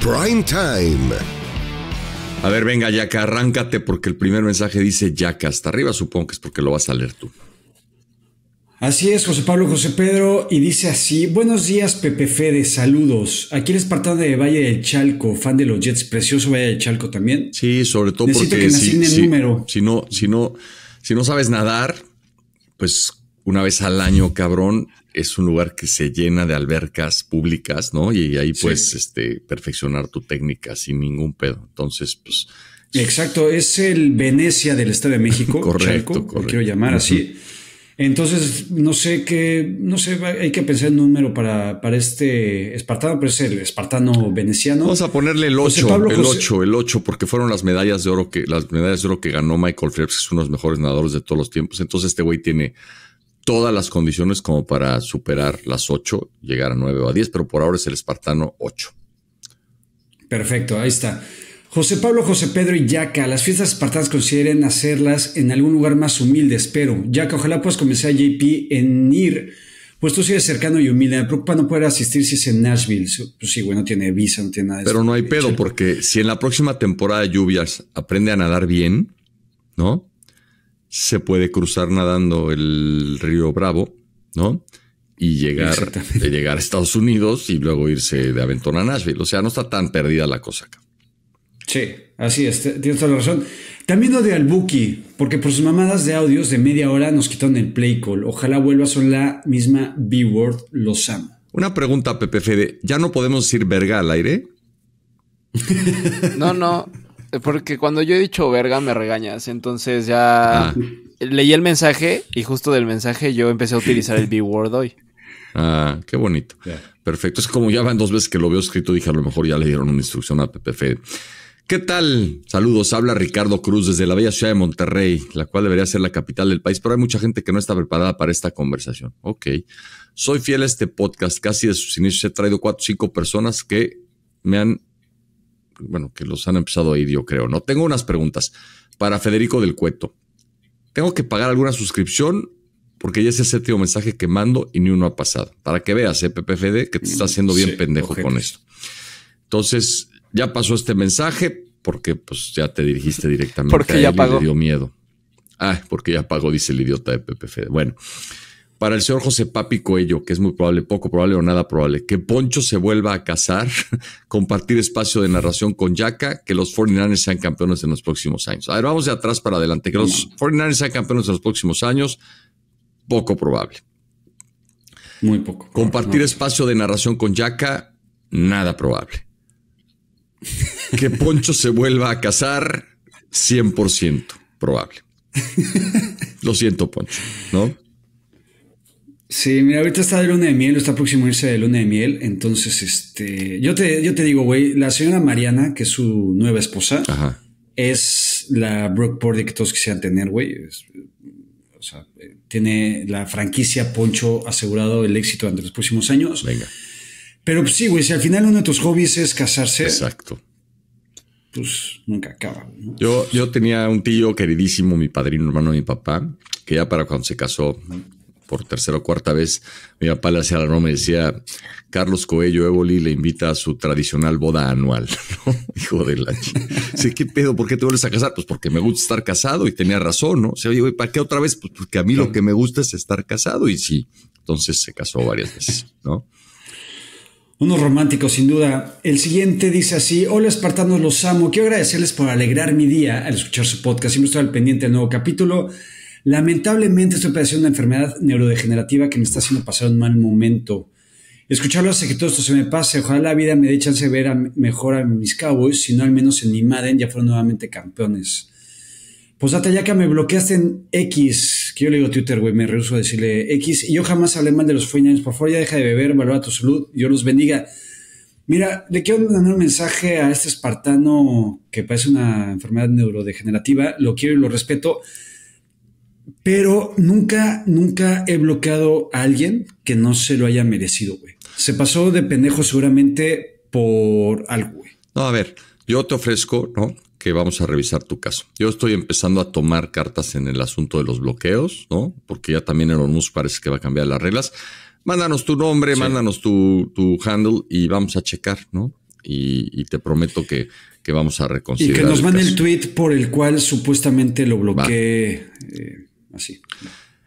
Prime Time. A ver, venga, Yaka, arráncate porque el primer mensaje dice Yaka. Hasta arriba supongo que es porque lo vas a leer tú. Así es, José Pablo José Pedro, y dice así: Buenos días, Pepe Fede, saludos. Aquí el espartano de Valle del Chalco, fan de los Jets, precioso Valle del Chalco también. Sí, sobre todo Necesito porque. que me asigne el número. Si no, si no, si no sabes nadar, pues una vez al año, cabrón, es un lugar que se llena de albercas públicas, ¿no? Y ahí puedes este, perfeccionar tu técnica sin ningún pedo. Entonces, pues... Exacto, es el Venecia del Estado de México, correcto, Lo quiero llamar así entonces, no sé qué, no sé, hay que pensar el número para, para este espartano, pero es el espartano veneciano. Vamos a ponerle el 8, el 8, el 8, porque fueron las medallas de oro que, las medallas de oro que ganó Michael Phelps, que es uno de los mejores nadadores de todos los tiempos. Entonces, este güey tiene todas las condiciones como para superar las 8, llegar a 9 o a 10, pero por ahora es el espartano 8. Perfecto, ahí está. José Pablo, José Pedro y Yaka, las fiestas espartanas consideren hacerlas en algún lugar más humilde, espero. Yaka, ojalá puedas comenzar a JP en ir, pues tú sigues cercano y humilde. Me preocupa no poder asistir si es en Nashville. Pues sí, bueno, tiene visa, no tiene nada de Pero no hay pedo, porque si en la próxima temporada de lluvias aprende a nadar bien, ¿no? Se puede cruzar nadando el río Bravo, ¿no? y llegar, de llegar a Estados Unidos y luego irse de aventura a Nashville. O sea, no está tan perdida la cosa. acá. Sí, así es, tienes toda la razón. También odio al Buki, porque por sus mamadas de audios de media hora nos quitan el play call. Ojalá vuelva a la misma B-word, los amo. Una pregunta, Pepe Fede. ¿Ya no podemos decir verga al aire? no, no, porque cuando yo he dicho verga me regañas, entonces ya ah. leí el mensaje y justo del mensaje yo empecé a utilizar el B-word hoy. Ah, qué bonito. Perfecto. Es como ya van dos veces que lo veo escrito, dije a lo mejor ya le dieron una instrucción a Pepe Fede. ¿Qué tal? Saludos, habla Ricardo Cruz desde la bella ciudad de Monterrey, la cual debería ser la capital del país, pero hay mucha gente que no está preparada para esta conversación. Ok, soy fiel a este podcast, casi de sus inicios he traído cuatro o cinco personas que me han, bueno, que los han empezado a ir, yo creo, ¿no? Tengo unas preguntas para Federico del Cueto. ¿Tengo que pagar alguna suscripción? Porque ya es el séptimo mensaje que mando y ni uno ha pasado. Para que veas, eh, PPFD, que te está haciendo bien pendejo con esto. Entonces, ya pasó este mensaje porque pues ya te dirigiste directamente a él ya Y le dio miedo. Ah, porque ya pagó, dice el idiota de Fede. Bueno, para el señor José Papi Coello, que es muy probable, poco probable o nada probable, que Poncho se vuelva a casar, compartir espacio de narración con Yaka, que los 49 sean campeones en los próximos años. A ver, vamos de atrás para adelante, que los 49 sean campeones en los próximos años, poco probable. Muy poco. Compartir espacio de narración con Yaka, nada probable que Poncho se vuelva a casar 100% probable. Lo siento, Poncho, ¿no? Sí, mira, ahorita está de luna de miel, está próximo a irse de luna de miel. Entonces, este, yo te, yo te digo, güey, la señora Mariana, que es su nueva esposa, es la Brooke Purdy que todos quisieran tener, güey. O sea, eh, tiene la franquicia Poncho asegurado el éxito durante los próximos años. Venga. Pero pues, sí, güey, si al final uno de tus hobbies es casarse. Exacto. Pues nunca acaba. Yo, yo tenía un tío queridísimo, mi padrino, hermano de mi papá, que ya para cuando se casó por tercera o cuarta vez, mi papá le hacía la no y decía, Carlos Coello Évoli le invita a su tradicional boda anual, ¿no? Hijo de la sí, ¿qué pedo? ¿Por qué te vuelves a casar? Pues porque me gusta estar casado y tenía razón, ¿no? O sea, oye, güey, ¿para qué otra vez? Pues porque a mí lo que me gusta es estar casado y sí. Entonces se casó varias veces, ¿no? Unos románticos, sin duda. El siguiente dice así: Hola espartanos, los amo. Quiero agradecerles por alegrar mi día al escuchar su podcast. Siempre estoy al pendiente del nuevo capítulo. Lamentablemente estoy padeciendo una enfermedad neurodegenerativa que me está haciendo pasar un mal momento. Escucharlo hace que todo esto se me pase. Ojalá la vida me dé chance de ver a, mejor a mis Cowboys, si no al menos en mi madre ya fueron nuevamente campeones. Pues date ya que me bloqueaste en X, que yo le digo Twitter, güey, me rehuso a decirle X, y yo jamás hablé mal de los 49 por favor, ya deja de beber, valora tu salud, Dios los bendiga. Mira, le quiero mandar un mensaje a este espartano que parece una enfermedad neurodegenerativa, lo quiero y lo respeto, pero nunca, nunca he bloqueado a alguien que no se lo haya merecido, güey. Se pasó de pendejo seguramente por algo, güey. No, a ver, yo te ofrezco, ¿no? vamos a revisar tu caso. Yo estoy empezando a tomar cartas en el asunto de los bloqueos, ¿no? Porque ya también en Onus parece que va a cambiar las reglas. Mándanos tu nombre, mándanos tu, handle y vamos a checar, ¿no? Y, te prometo que, vamos a reconsiderar. Y que nos mande el, tweet por el cual supuestamente lo bloqueé eh, así.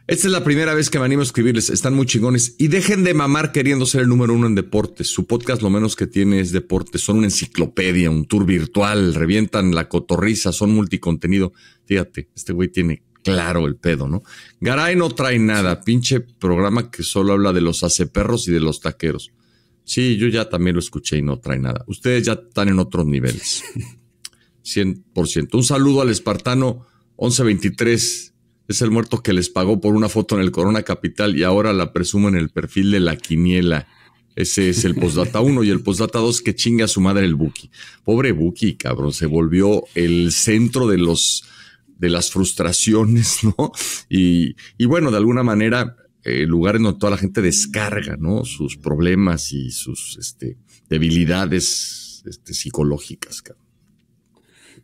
Esta es la primera vez que me animo a escribirles. Están muy chingones. Y dejen de mamar queriendo ser el número uno en deportes. Su podcast lo menos que tiene es deportes. Son una enciclopedia, un tour virtual. Revientan la cotorriza, son multicontenido. Fíjate, este güey tiene claro el pedo, ¿no? Garay no trae nada. Pinche programa que solo habla de los aceperros y de los taqueros. Sí, yo ya también lo escuché y no trae nada. Ustedes ya están en otros niveles. 100%. Un saludo al espartano 1123 es el muerto que les pagó por una foto en el Corona Capital y ahora la presumo en el perfil de la quiniela. Ese es el postdata 1 y el postdata 2 que chinga a su madre el Buki. Pobre Buki, cabrón, se volvió el centro de los de las frustraciones, ¿no? Y, y bueno, de alguna manera, eh, lugar en donde toda la gente descarga, ¿no? Sus problemas y sus este, debilidades este, psicológicas, cabrón.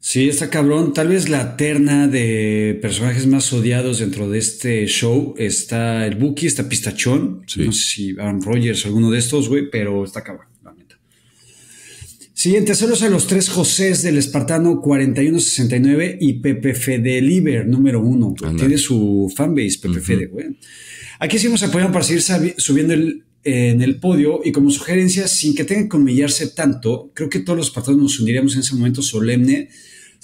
Sí, está cabrón. Tal vez la terna de personajes más odiados dentro de este show está el Buki, está Pistachón. No sé si Aaron Rodgers, alguno de estos, güey, pero está cabrón, la neta. Siguiente, saludos a los tres Josés del Espartano 4169 y Pepe Deliver, número uno. Tiene su fanbase, Pepe de Fede, güey. Aquí sí nos apoyando para seguir subiendo en el podio y como sugerencia, sin que tengan que humillarse tanto, creo que todos los espartanos nos uniríamos en ese momento solemne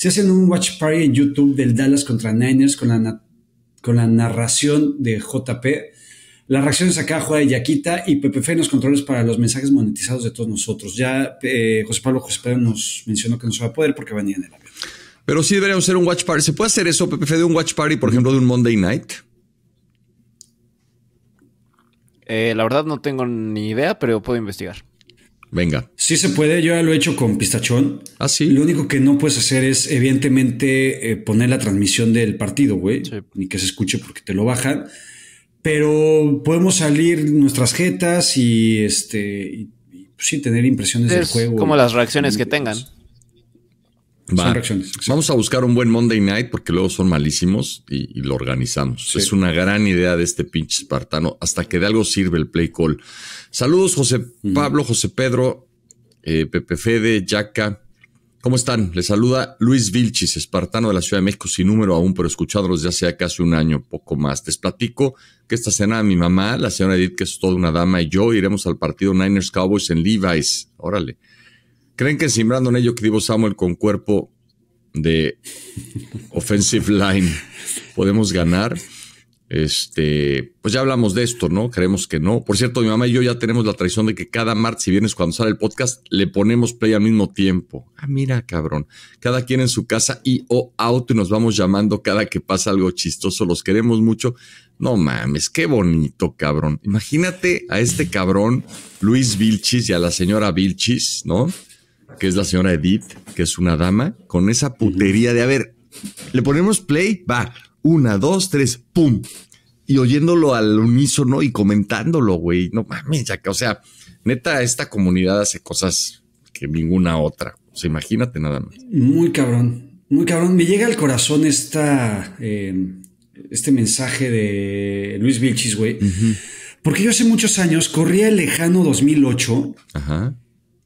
se hacen un watch party en YouTube del Dallas contra Niners con la, con la narración de JP. Las reacciones a cada de Yaquita y PPF en los controles para los mensajes monetizados de todos nosotros. Ya eh, José Pablo José Pedro nos mencionó que no se va a poder porque venía en el avión. Pero sí deberíamos hacer un watch party. ¿Se puede hacer eso, PPF, de un watch party, por ejemplo, de un Monday night? Eh, la verdad no tengo ni idea, pero puedo investigar. Venga. Sí se puede, yo ya lo he hecho con pistachón. Ah, Lo único que no puedes hacer es, evidentemente, eh, poner la transmisión del partido, güey. Ni que se escuche porque te lo bajan. Pero podemos salir nuestras jetas y este. Y, pues, tener impresiones del juego. Como las reacciones que tengan. Vamos a buscar un buen Monday Night porque luego son malísimos y, lo organizamos. Es una gran idea de este pinche espartano hasta que de algo sirve el play call. Saludos José Pablo, José Pedro, eh, Pepe Fede, Yaka. ¿Cómo están? Les saluda Luis Vilchis, espartano de la Ciudad de México, sin número aún, pero escuchándolos ya hace casi un año, poco más. Les platico que esta cena mi mamá, la señora Edith, que es toda una dama, y yo iremos al partido Niners Cowboys en Levi's. Órale. ¿Creen que sembrando en ello que Divo Samuel con cuerpo de offensive line podemos ganar? Este, pues ya hablamos de esto, ¿no? Creemos que no. Por cierto, mi mamá y yo ya tenemos la tradición de que cada martes y viernes cuando sale el podcast le ponemos play al mismo tiempo. Ah, mira, cabrón. Cada quien en su casa y o auto y nos vamos llamando cada que pasa algo chistoso. Los queremos mucho. No mames, qué bonito, cabrón. Imagínate a este cabrón Luis Vilchis y a la señora Vilchis, ¿no? que es la señora Edith, que es una dama, con esa putería de, a ver, le ponemos play, va, una, dos, tres, pum. Y oyéndolo al unísono y comentándolo, güey. No mames, ya que, o sea, neta, esta comunidad hace cosas que ninguna otra. O sea, imagínate nada más. Muy cabrón, muy cabrón. Me llega al corazón esta, em, este mensaje de Luis Vilchis, güey. Porque yo hace muchos años corría el lejano 2008. Ajá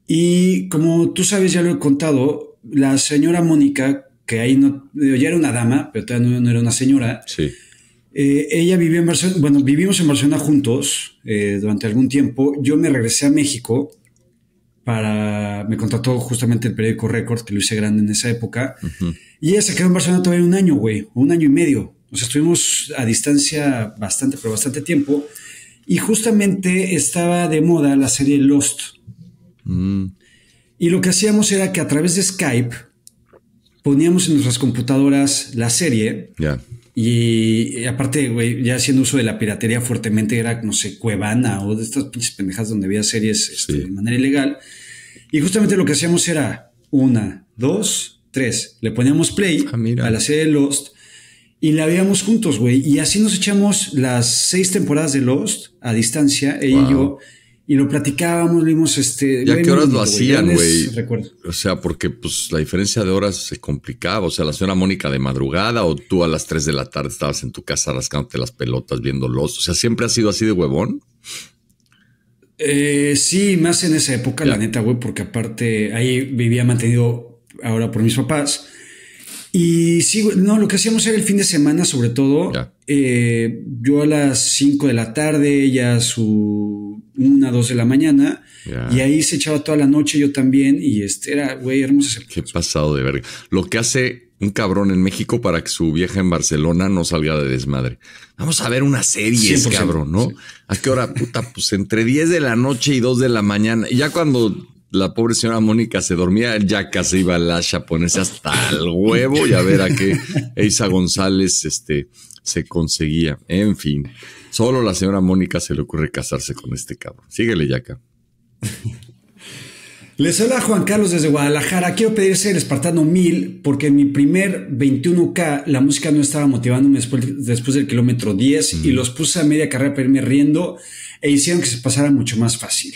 y como tú sabes, ya lo he contado, la señora Mónica, que ahí no, ya era una dama, pero todavía no, era una señora. Sí. Eh, ella vivía en Barcelona, bueno, vivimos en Barcelona juntos eh, durante algún tiempo. Yo me regresé a México para, me contrató justamente el periódico Record, que lo hice grande en esa época. Y ella se quedó en Barcelona todavía un año, güey, un año y medio. O sea, estuvimos a distancia bastante, pero bastante tiempo. Y justamente estaba de moda la serie Lost. Y lo que hacíamos era que a través de Skype poníamos en nuestras computadoras la serie. Y, aparte, güey, ya haciendo uso de la piratería fuertemente, era, no sé, Cuevana o de estas pinches pendejas donde había series este, de manera ilegal. Y justamente lo que hacíamos era una, dos, tres. Le poníamos play ah, a la serie de Lost y la veíamos juntos, güey. Y así nos echamos las seis temporadas de Lost a distancia, ella y yo y lo platicábamos, vimos este. ¿Y a qué horas lo hacían, güey? O sea, porque pues la diferencia de horas se complicaba. O sea, la señora Mónica de madrugada o tú a las 3 de la tarde estabas en tu casa rascándote las pelotas, viendo los. O sea, ¿siempre ha sido así de huevón? Eh, sí, más en esa época, la neta, güey, porque aparte ahí vivía mantenido ahora por mis papás. Y sí, no, lo que hacíamos era el fin de semana, sobre todo. Eh, yo a las 5 de la tarde, ya su una, dos de la mañana. Y ahí se echaba toda la noche yo también. Y este era, güey, hermoso. Qué pasado de verga. Lo que hace un cabrón en México para que su vieja en Barcelona no salga de desmadre. Vamos a ver una serie, cabrón, ¿no? ¿A qué hora, puta? Pues entre diez de la noche y dos de la mañana. Y ya cuando la pobre señora Mónica se dormía, ya casi iba a la hasta el huevo y a ver a qué Eisa González este, se conseguía. En fin. Solo la señora Mónica se le ocurre casarse con este cabrón. Síguele, acá. Les habla Juan Carlos desde Guadalajara. Quiero pedirse el Espartano 1000 porque en mi primer 21K la música no estaba motivándome después, después del kilómetro 10 y los puse a media carrera para irme riendo e hicieron que se pasara mucho más fácil.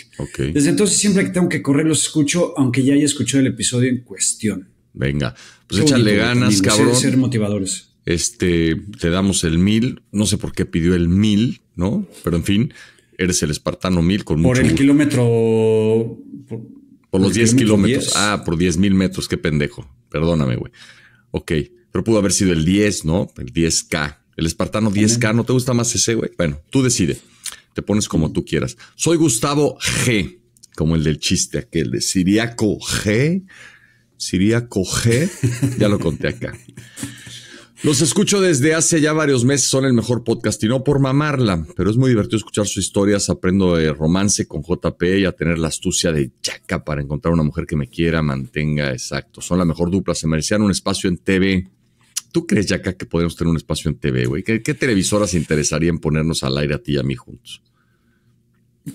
Desde entonces siempre que tengo que correr los escucho, aunque ya haya escuchado el episodio en cuestión. Venga, pues échale ganas, cabrón. ser motivadores este, te damos el mil, no sé por qué pidió el mil, ¿no? Pero en fin, eres el espartano mil con mucho Por el kilómetro... Por, los 10 kilómetros. Ah, por 10 mil metros, qué pendejo. Perdóname, güey. Ok, pero pudo haber sido el 10, ¿no? El 10K. El espartano 10K, ¿no te gusta más ese, güey? Bueno, tú decide. Te pones como tú quieras. Soy Gustavo G, como el del chiste aquel de Siriaco G. Siriaco G, ya lo conté acá. Los escucho desde hace ya varios meses, son el mejor podcast y no por mamarla, pero es muy divertido escuchar sus historias, aprendo de romance con JP y a tener la astucia de Chaca para encontrar una mujer que me quiera, mantenga exacto. Son la mejor dupla, se merecían un espacio en TV. ¿Tú crees, Yaka, que podemos tener un espacio en TV, güey? ¿Qué, televisoras televisora se interesaría en ponernos al aire a ti y a mí juntos?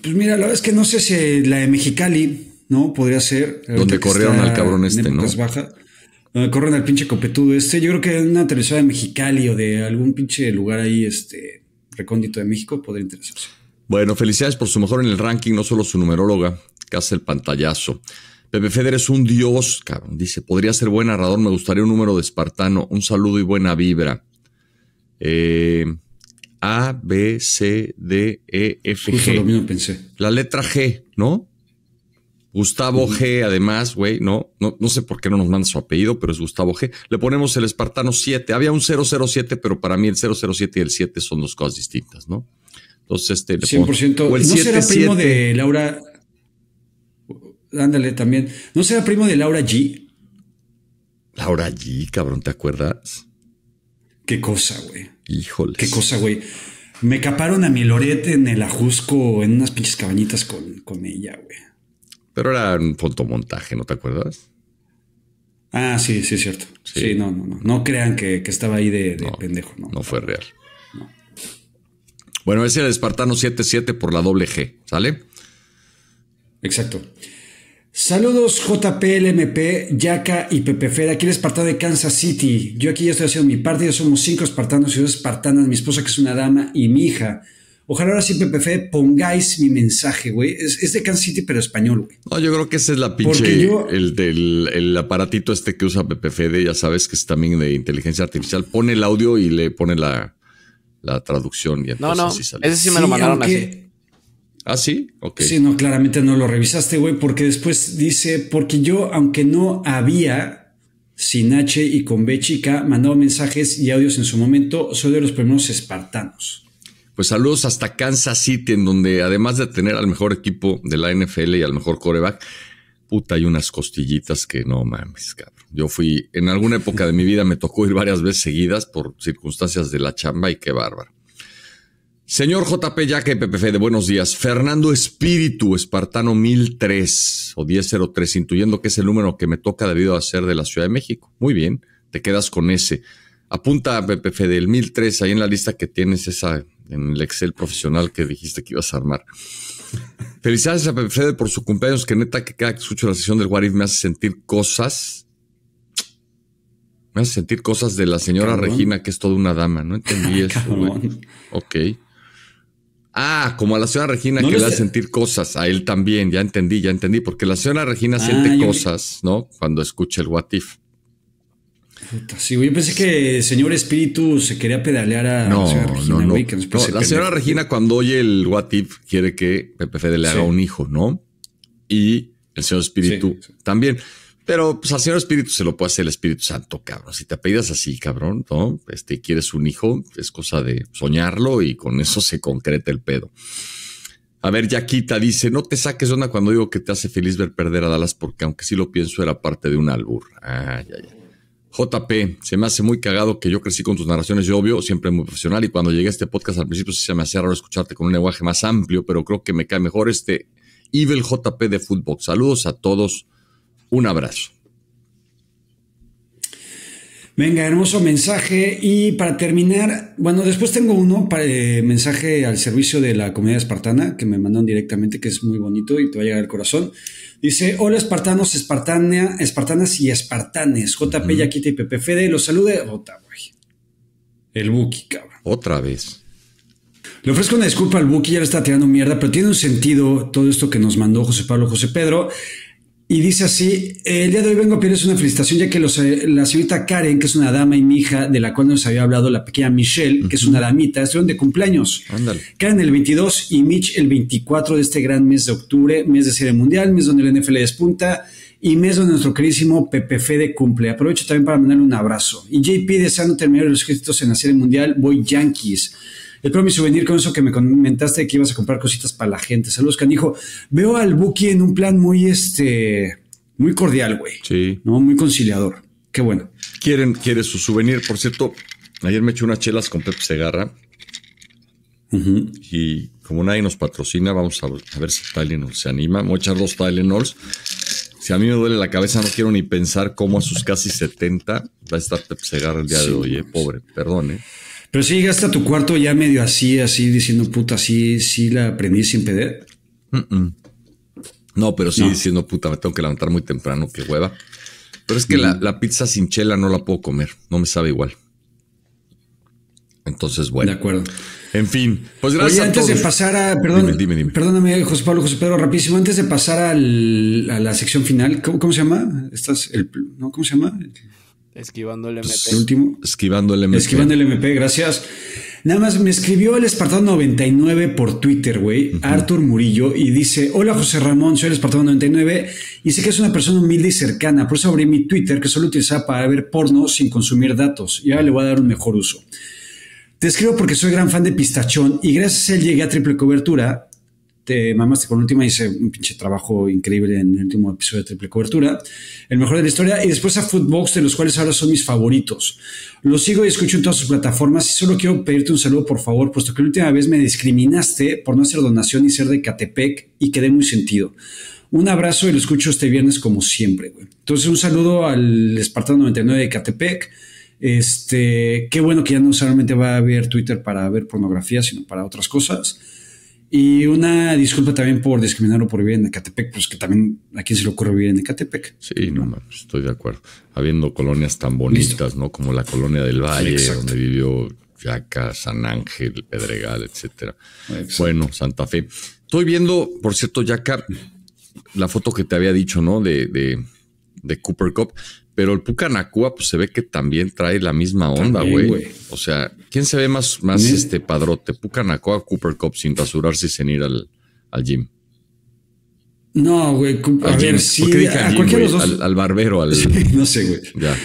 Pues mira, la verdad es que no sé si la de Mexicali, ¿no? Podría ser. Donde corrieron al cabrón este, ¿no? Ah, corren al pinche copetudo este. Yo creo que en una televisora de Mexicali o de algún pinche lugar ahí, este, recóndito de México, podría interesarse. Bueno, felicidades por su mejor en el ranking, no solo su numeróloga, que hace el pantallazo. Pepe Feder es un dios, cabrón. Dice, podría ser buen narrador, me gustaría un número de espartano. Un saludo y buena vibra. Eh, A, B, C, D, E, F, G. lo mismo pensé. La letra G, ¿no? Gustavo G, además, güey, no, no, no sé por qué no nos manda su apellido, pero es Gustavo G. Le ponemos el Espartano 7. Había un 007, pero para mí el 007 y el 7 son dos cosas distintas, ¿no? Entonces, este. 100%. o el ¿No será primo de Laura? Ándale también. ¿No será primo de Laura G? Laura G, cabrón, ¿te acuerdas? Qué cosa, güey. Híjole. Qué cosa, güey. Me caparon a mi Lorete en el Ajusco, en unas pinches cabañitas con, con ella, güey. Pero era un fotomontaje, ¿no te acuerdas? Ah, sí, sí, es cierto. Sí, no, no, no. No crean que, estaba ahí de, pendejo, ¿no? No fue real. Bueno, ese era el Espartano 77 por la doble G, ¿sale? Exacto. Saludos JPLMP, Yaka y Pepe Pepefera. aquí el Espartano de Kansas City. Yo aquí ya estoy haciendo mi parte, ya somos cinco espartanos y dos espartanas, mi esposa que es una dama y mi hija. Ojalá ahora sí, PPF, pongáis mi mensaje, güey. Es, de Kansas City, pero español, güey. No, yo creo que esa es la pinche. Yo, el, aparatito este que usa Pepe de, ya sabes, que es también de inteligencia artificial. Pone el audio y le pone la, traducción. Y no, no. Ese sí me lo mandaron así. ¿Ah, sí? Ok. Sí, no, claramente no lo revisaste, güey, porque después dice, porque yo, aunque no había sin H y con B chica, mandaba mensajes y audios en su momento, soy de los primeros espartanos. Pues saludos hasta Kansas City, en donde además de tener al mejor equipo de la NFL y al mejor coreback, puta, hay unas costillitas que no mames, cabrón. Yo fui, en alguna época de mi vida me tocó ir varias veces seguidas por circunstancias de la chamba y qué bárbaro. Señor JP Yaque, PPF de buenos días. Fernando Espíritu, Espartano 1003 o 1003, intuyendo que es el número que me toca debido a ser de la Ciudad de México. Muy bien, te quedas con ese. Apunta, PPF del 1003, ahí en la lista que tienes esa en el Excel profesional que dijiste que ibas a armar. Felicidades a Pepe Fede por su cumpleaños, que neta que cada que escucho la sesión del Warif me hace sentir cosas. Me hace sentir cosas de la señora Regina, que es toda una dama. No entendí eso, Ok. Ah, como a la señora Regina que le hace sentir cosas. A él también, ya entendí, ya entendí. Porque la señora Regina ah, siente cosas, ¿no? Cuando escucha el What sí, Yo pensé que el señor Espíritu se quería pedalear a la señora Regina, no, la señora Regina, cuando oye el Watif, quiere que Pepe Fede le haga un hijo, ¿no? Y el señor Espíritu también. Pero pues al Señor Espíritu se lo puede hacer el Espíritu Santo, cabrón. Si te apellidas así, cabrón, ¿no? Este, quieres un hijo, es cosa de soñarlo y con eso se concreta el pedo. A ver, Yaquita dice, no te saques onda cuando digo que te hace feliz ver perder a Dallas porque aunque sí lo pienso era parte de un albur. Ah, ya, ya. JP, se me hace muy cagado que yo crecí con tus narraciones, yo obvio, siempre muy profesional. Y cuando llegué a este podcast al principio sí se me hacía raro escucharte con un lenguaje más amplio, pero creo que me cae mejor este Evil JP de Fútbol. Saludos a todos, un abrazo. Venga, hermoso mensaje. Y para terminar, bueno, después tengo uno para, eh, mensaje al servicio de la comunidad espartana que me mandan directamente, que es muy bonito y te va a llegar al corazón. Dice: Hola, espartanos, espartania, espartanas y espartanes. JP, Yaquita y Pepe Fede, los salude. El Buki, cabrón. Otra vez. Le ofrezco una disculpa al Buki, ya le está tirando mierda, pero tiene un sentido todo esto que nos mandó José Pablo José Pedro. Y dice así, el día de hoy vengo a pedirles una felicitación ya que los, eh, la señorita Karen, que es una dama y mi hija, de la cual nos había hablado la pequeña Michelle, que es una damita, estuvieron de cumpleaños. Karen el 22 y Mitch el 24 de este gran mes de octubre, mes de serie mundial, mes donde el NFL despunta y mes donde nuestro queridísimo Pepe Fede cumple. Aprovecho también para mandarle un abrazo. Y JP deseando terminar los créditos en la serie mundial, voy Yankees. El primer souvenir con eso que me comentaste de que ibas a comprar cositas para la gente. Saludos, canijo. Veo al Buki en un plan muy, este, muy cordial, güey. Sí. ¿No? Muy conciliador. Qué bueno. Quieren, quiere su souvenir. Por cierto, ayer me eché unas chelas con Pep Segarra. Y como nadie nos patrocina, vamos a, ver si Tylenol se anima. Voy a echar dos Tylenols. Si a mí me duele la cabeza, no quiero ni pensar cómo a sus casi 70 va a estar Pep Segarra el día de hoy, eh, pobre, perdón. Eh. Pero si llegaste a tu cuarto ya medio así, así, diciendo, puta, sí, sí la aprendí sin pedir. No, pero sí diciendo, puta, me tengo que levantar muy temprano, qué hueva. Pero es que mm. la, pizza sin chela no la puedo comer, no me sabe igual. Entonces, bueno. De acuerdo. En fin, pues gracias. Oye, antes de pasar a. Perdón, dime, dime, Perdóname, José Pablo, José Pedro, rapidísimo. Antes de pasar a la sección final, ¿cómo, se llama? ¿Estás el, no, ¿Cómo se llama? Esquivando el pues, MP. último, esquivando el MP. Esquivando el MP, gracias. Nada más me escribió el Espartano 99 por Twitter, güey, Arthur Murillo, y dice: Hola José Ramón, soy el Espartano 99 y sé que es una persona humilde y cercana, por eso abrí mi Twitter que solo utilizaba para ver porno sin consumir datos y ahora le voy a dar un mejor uso. Te escribo porque soy gran fan de Pistachón y gracias a él llegué a triple cobertura te mamaste con última, hice un pinche trabajo increíble en el último episodio de Triple Cobertura, el mejor de la historia, y después a Footbox, de los cuales ahora son mis favoritos. Los sigo y escucho en todas sus plataformas, y solo quiero pedirte un saludo, por favor, puesto que la última vez me discriminaste por no hacer donación y ser de Catepec, y quedé muy sentido. Un abrazo y lo escucho este viernes como siempre, Entonces, un saludo al Espartano 99 de Catepec. Este, qué bueno que ya no solamente va a haber Twitter para ver pornografía, sino para otras cosas. Y una disculpa también por discriminarlo por vivir en Ecatepec, pues que también a quién se le ocurre vivir en Ecatepec. Sí, no, estoy de acuerdo. Habiendo colonias tan bonitas, ¿no? Como la colonia del Valle, donde vivió Yaca, San Ángel, Pedregal, etcétera. Bueno, Santa Fe. Estoy viendo, por cierto, Yaca, la foto que te había dicho, ¿no? De, de, de Cooper Cup. Pero el Pucanacua, pues se ve que también trae la misma onda, güey. O sea, ¿quién se ve más, más este padrote? ¿Pucanacua o Cooper Cup sin basurarse y sin ir al, al gym? No, güey. A al sí. Al, barbero, al. no sé, güey. Ya.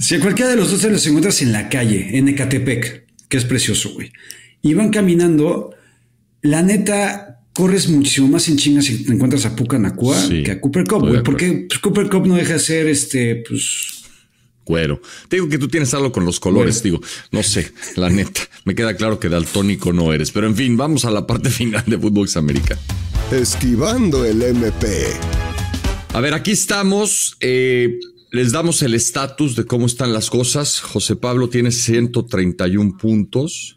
Si a cualquiera de los dos se los encuentras en la calle, en Ecatepec, que es precioso, güey. Iban caminando. La neta, corres muchísimo más en chingas si te encuentras a Pucanacua que a Cooper Cup, güey. Porque pues, Cooper Cup no deja de ser este, pues. Cuero. Te digo que tú tienes algo con los colores, digo, no sé, la neta. Me queda claro que daltónico no eres. Pero en fin, vamos a la parte final de Footbox América. Esquivando el MP. A ver, aquí estamos. Eh, les damos el estatus de cómo están las cosas. José Pablo tiene 131 puntos.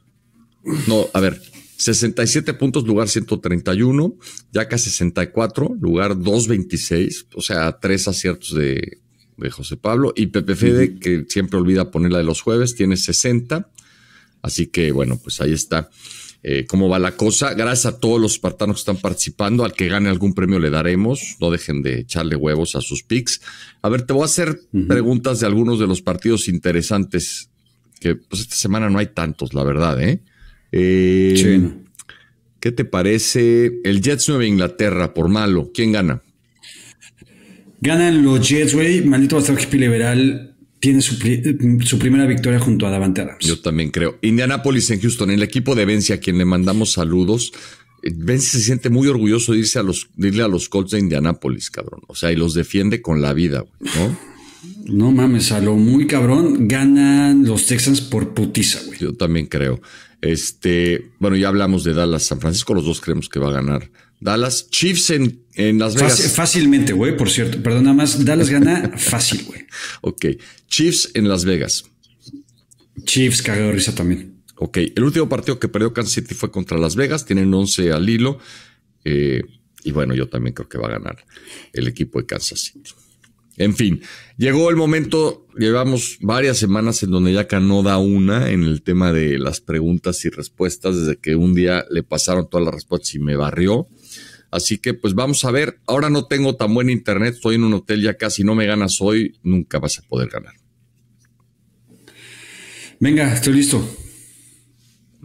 No, a ver, 67 puntos, lugar 131. Yaka 64, lugar 226. O sea, tres aciertos de, de José Pablo. Y Pepe Fede, que siempre olvida ponerla de los jueves, tiene 60. Así que bueno, pues ahí está. Eh, cómo va la cosa. Gracias a todos los espartanos que están participando. Al que gane algún premio le daremos. No dejen de echarle huevos a sus picks. A ver, te voy a hacer preguntas de algunos de los partidos interesantes que pues esta semana no hay tantos, la verdad, ¿eh? Eh, ¿Qué te parece el Jets Nueva Inglaterra por malo? ¿Quién gana? Ganan los Jets, güey. Maldito bastardo hippie liberal. Tiene su, primera victoria junto a Davante Adams. Yo también creo. Indianapolis en Houston, el equipo de Vence, a quien le mandamos saludos. Vence se siente muy orgulloso de a los, a los Colts de Indianapolis, cabrón. O sea, y los defiende con la vida, güey, ¿no? No mames, a lo muy cabrón ganan los Texans por putiza, güey. Yo también creo. Este, bueno, ya hablamos de Dallas, San Francisco, los dos creemos que va a ganar. Dallas, Chiefs en, en Las Vegas. fácilmente, güey, por cierto. Perdón, nada más, Dallas gana fácil, güey. ok, Chiefs en Las Vegas. Chiefs, cagado risa también. Ok, el último partido que perdió Kansas City fue contra Las Vegas, tienen 11 al hilo. Eh, y bueno, yo también creo que va a ganar el equipo de Kansas City. En fin, llegó el momento, llevamos varias semanas en donde ya no da una en el tema de las preguntas y respuestas, desde que un día le pasaron todas las respuestas y me barrió. Así que pues vamos a ver, ahora no tengo tan buen internet, estoy en un hotel ya casi, no me ganas hoy, nunca vas a poder ganar. Venga, estoy listo.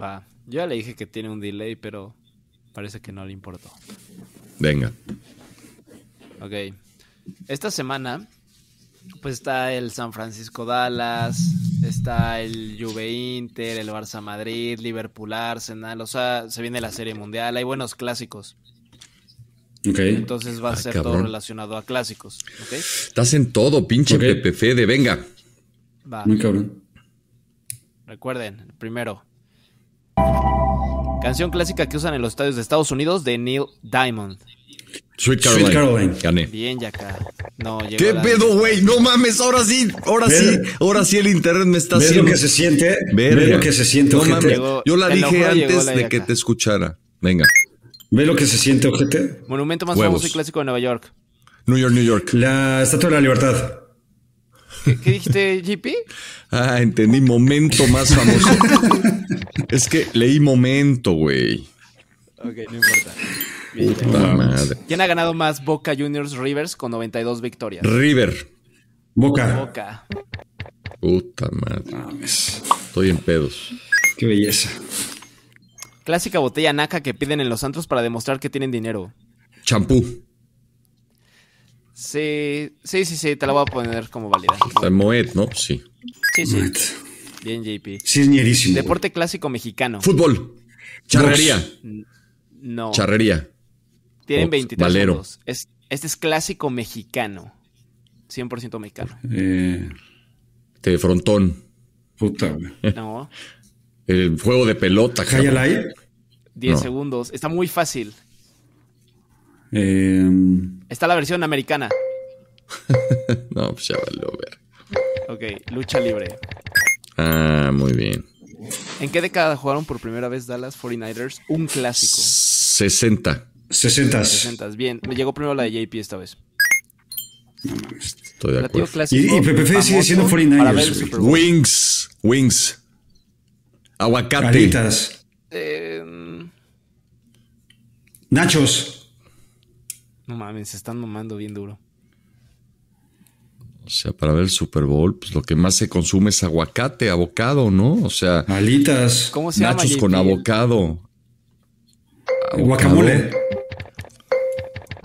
Va, yo ya le dije que tiene un delay, pero parece que no le importó. Venga. Ok. Esta semana, pues está el San Francisco Dallas, está el Juve Inter, el Barça Madrid, Liverpool Arsenal, o sea, se viene la Serie Mundial, hay buenos clásicos. Okay. Entonces va a ah, ser todo relacionado a clásicos. Estás en todo, pinche de venga. Va. Muy cabrón. Recuerden, primero. Canción clásica que usan en los estadios de Estados Unidos de Neil Diamond. Sweet Caroline. Gané. Bien, ¿Qué pedo, güey? No mames, ahora sí, ahora sí, ahora sí el internet me está haciendo. lo que se siente? Ve lo que se siente, Yo la dije antes de que te escuchara. Venga. ¿Ve lo que se siente, ojete? Monumento más famoso y clásico de Nueva York. New York, New York. La Estatua de la Libertad. ¿Qué, dijiste, JP? ah, entendí. Momento más famoso. es que leí momento, güey. Ok, no importa. Puta ¿Quién ha ganado más Boca Juniors Rivers con 92 victorias? River. Boca. Boca. Puta madre. Estoy en pedos. Qué belleza. Clásica botella naca que piden en los santos para demostrar que tienen dinero. Champú. Sí, sí, sí, sí, te la voy a poner como válida. Moed, ¿no? Sí. Sí, sí. Bien, JP. Sí, Deporte clásico mexicano. Fútbol. Charrería. No. Charrería. Tienen 23 este es clásico mexicano. 100% mexicano. Eh, de frontón. Puta. No. El juego de pelota. 10 segundos. Está muy fácil. Eh, Está la versión americana. no, pues ya ver. Ok, lucha libre. Ah, muy bien. ¿En qué década jugaron por primera vez Dallas 49ers un clásico? 60. 60. 60. Bien, me llegó primero la de JP esta vez. Estoy de acuerdo. y, Pepe PPF sigue siendo 49ers. Wings. Wings. Aguacate. Em. Nachos. No mames, se están mamando bien duro. O sea, para ver el Super Bowl, pues lo que más se consume es aguacate, abocado ¿no? O sea, alitas, nachos con abocado Guacamole.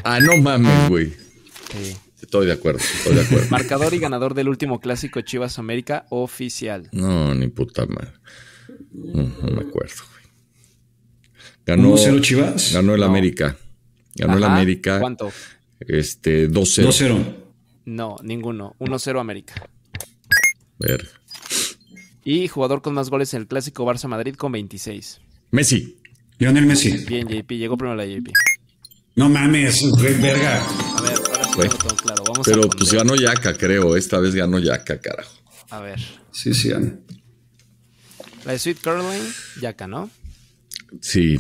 Ah, no mames, ah. güey. Estoy de acuerdo, estoy de acuerdo. Marcador y ganador del último clásico Chivas América oficial. No, ni puta madre. No, me acuerdo, güey. Ganó, 1 Chivas? Ganó el América. Ganó el América. ¿Cuánto? Este, 2-0. 2-0. No, ninguno. 1-0 América. Ver. Y jugador con más goles en el clásico Barça Madrid con 26. Messi. Lionel Messi. Bien, JP. Llegó primero la JP. No mames, rey, verga. A ver, pero pues ganó Yaka, creo. Esta vez ganó Yaka, carajo. A ver. Sí, sí La de Sweet Caroline, Yaka, ¿no? Sí.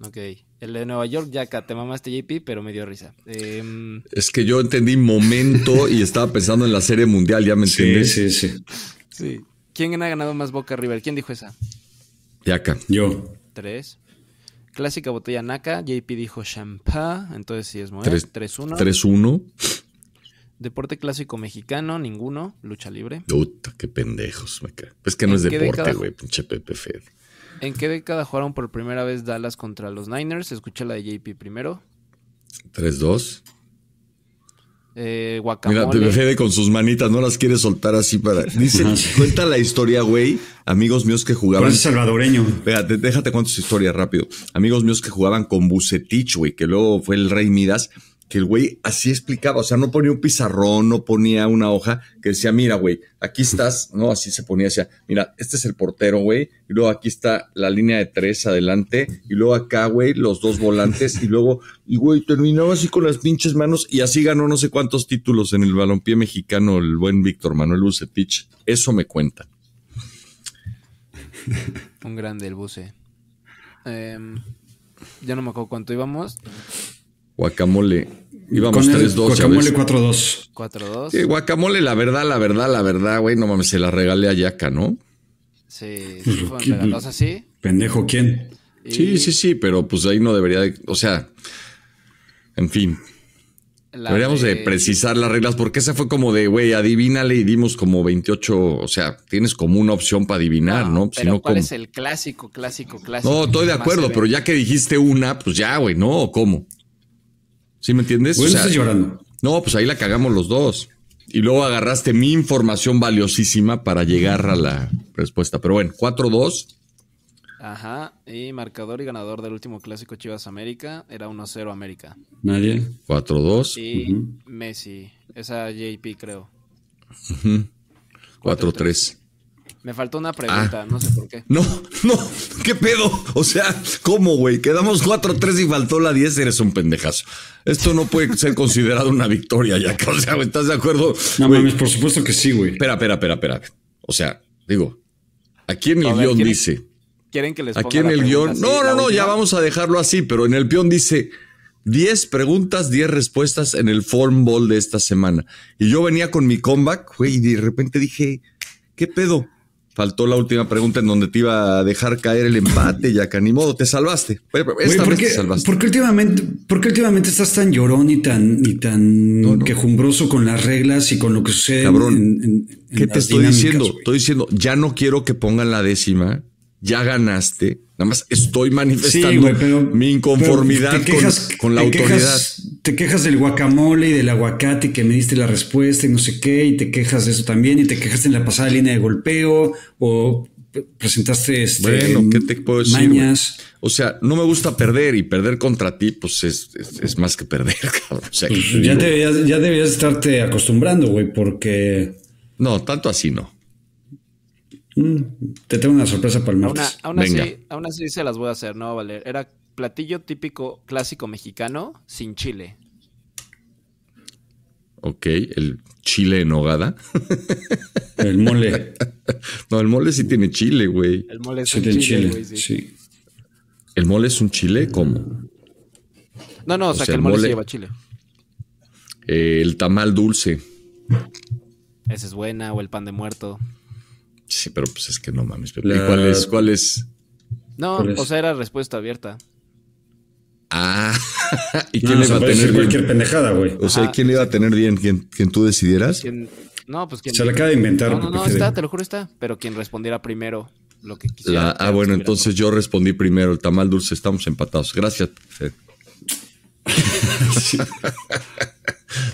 Ok. El de Nueva York, Yaka, te mamaste JP, pero me dio risa. Em, es que yo entendí momento y estaba pensando en la serie mundial, ya me entiendes? Sí, sí, sí. sí. ¿Quién ha ganado más Boca River? ¿Quién dijo esa? Yaka. Yo. Tres. Clásica botella Naka. JP dijo champá. Entonces sí es mover. 3-1. 3-1. Deporte clásico mexicano, ninguno. Lucha libre. Puta, qué pendejos, me cae. Es que no es deporte, güey, pinche Pepe Fed. ¿En qué década jugaron por primera vez Dallas contra los Niners? escucha la de JP primero. 3-2 eh, guacamole. Mira, Fede con sus manitas, no las quiere soltar así para. Dice, ah, cuenta la historia, güey. Amigos míos que jugaban. Pero salvadoreño. déjate cuento su historia rápido. Amigos míos que jugaban con Bucetich, güey, que luego fue el Rey Midas que el güey así explicaba, o sea, no ponía un pizarrón, no ponía una hoja que decía, mira, güey, aquí estás, no, así se ponía, decía, mira, este es el portero, güey, y luego aquí está la línea de tres adelante, y luego acá, güey, los dos volantes, y luego, y güey, terminaba así con las pinches manos, y así ganó no sé cuántos títulos en el balompié mexicano el buen Víctor Manuel Bucetich, eso me cuenta. Un grande el buce. Em, ya no me acuerdo cuánto íbamos. Guacamole. Íbamos 3-2. Guacamole 4-2. 4-2. guacamole, la verdad, la verdad, la verdad, güey. No mames, se la regalé a Yaka, ¿no? Sí, pues, sí así. Pendejo, ¿quién? Sí, sí, sí, pero pues ahí no debería O sea, en fin. deberíamos de... precisar las reglas porque esa fue como de, güey, adivínale y dimos como 28, o sea, tienes como una opción para adivinar, ¿no? ¿cuál es el clásico, clásico, clásico? No, estoy de acuerdo, pero ya que dijiste una, pues ya, güey, ¿no? ¿Cómo? ¿Sí me entiendes? Bueno, estás llorando. No, pues ahí la cagamos los dos. Y luego agarraste mi información valiosísima para llegar a la respuesta. Pero bueno, 4-2. Ajá, y marcador y ganador del último clásico Chivas América era 1-0 América. Nadie. 4-2. Y Messi, esa JP creo. 4-3. Me faltó una ah. pregunta, no sé por qué. No, no, qué pedo. O sea, ¿cómo, güey? Quedamos 4-3 y faltó la 10, eres un pendejazo. Esto no puede ser considerado una victoria, ya o sea, ¿estás de acuerdo? No mames, por supuesto que sí, güey. Espera, espera, espera, espera. O sea, digo, aquí en el guión dice. ¿Quieren que les ponga Aquí en el guión. no, no, no, ya vamos a dejarlo así, pero en el peón dice. 10 preguntas, 10 respuestas en el form ball de esta semana. Y yo venía con mi comeback, güey, y de repente dije, ¿qué pedo? faltó la última pregunta en donde te iba a dejar caer el empate, ya que ni modo, te salvaste. Esta qué, te salvaste. ¿por últimamente, ¿por últimamente estás tan llorón y tan, y tan quejumbroso con las reglas y con lo que sucede? Cabrón, en, en, ¿qué te estoy diciendo? Estoy diciendo, ya no quiero que pongan la décima ya ganaste. Nada más estoy manifestando mi inconformidad con, la autoridad. te quejas del guacamole y del aguacate que me diste la respuesta y no sé qué, y te quejas de eso también, y te quejas en la pasada línea de golpeo, o presentaste este, bueno, ¿qué te puedo decir, O sea, no me gusta perder y perder contra ti, pues es, más que perder, cabrón. Pues, ya, debías ya estarte acostumbrando, güey, porque... No, tanto así no. Mm, te tengo una sorpresa para el martes. Aún, Así, se las voy a hacer, ¿no, Valer? Era platillo típico clásico mexicano sin chile. Ok, el chile en hogada. El mole. no, el mole sí tiene chile, güey. El mole es sí un tiene chile, sí. ¿El mole es un chile? ¿Cómo? No, no, o, sea, que el mole, lleva chile. Eh, el tamal dulce. Esa es buena, o el pan de muerto. Sí, pero pues es que no mames. ¿Y cuál es? No, o sea, era respuesta abierta. Ah, ¿y quién le iba a tener cualquier pendejada, güey. O sea, ¿quién le iba a tener bien? ¿Quién, tú decidieras? No, pues quien. Se le acaba de inventar. No, no, no, está, te lo juro, está. Pero quien respondiera primero lo que quisiera. ah, bueno, entonces yo respondí primero. El tamal dulce, estamos empatados. Gracias. Fede.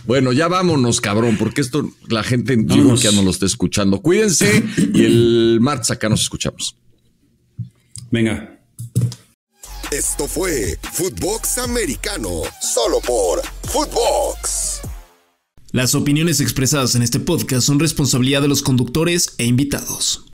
Bueno, ya vámonos, cabrón, porque esto la gente digo que ya no lo está escuchando. Cuídense y el martes acá nos escuchamos. Venga. Esto fue Footbox Americano, solo por Footbox. Las opiniones expresadas en este podcast son responsabilidad de los conductores e invitados.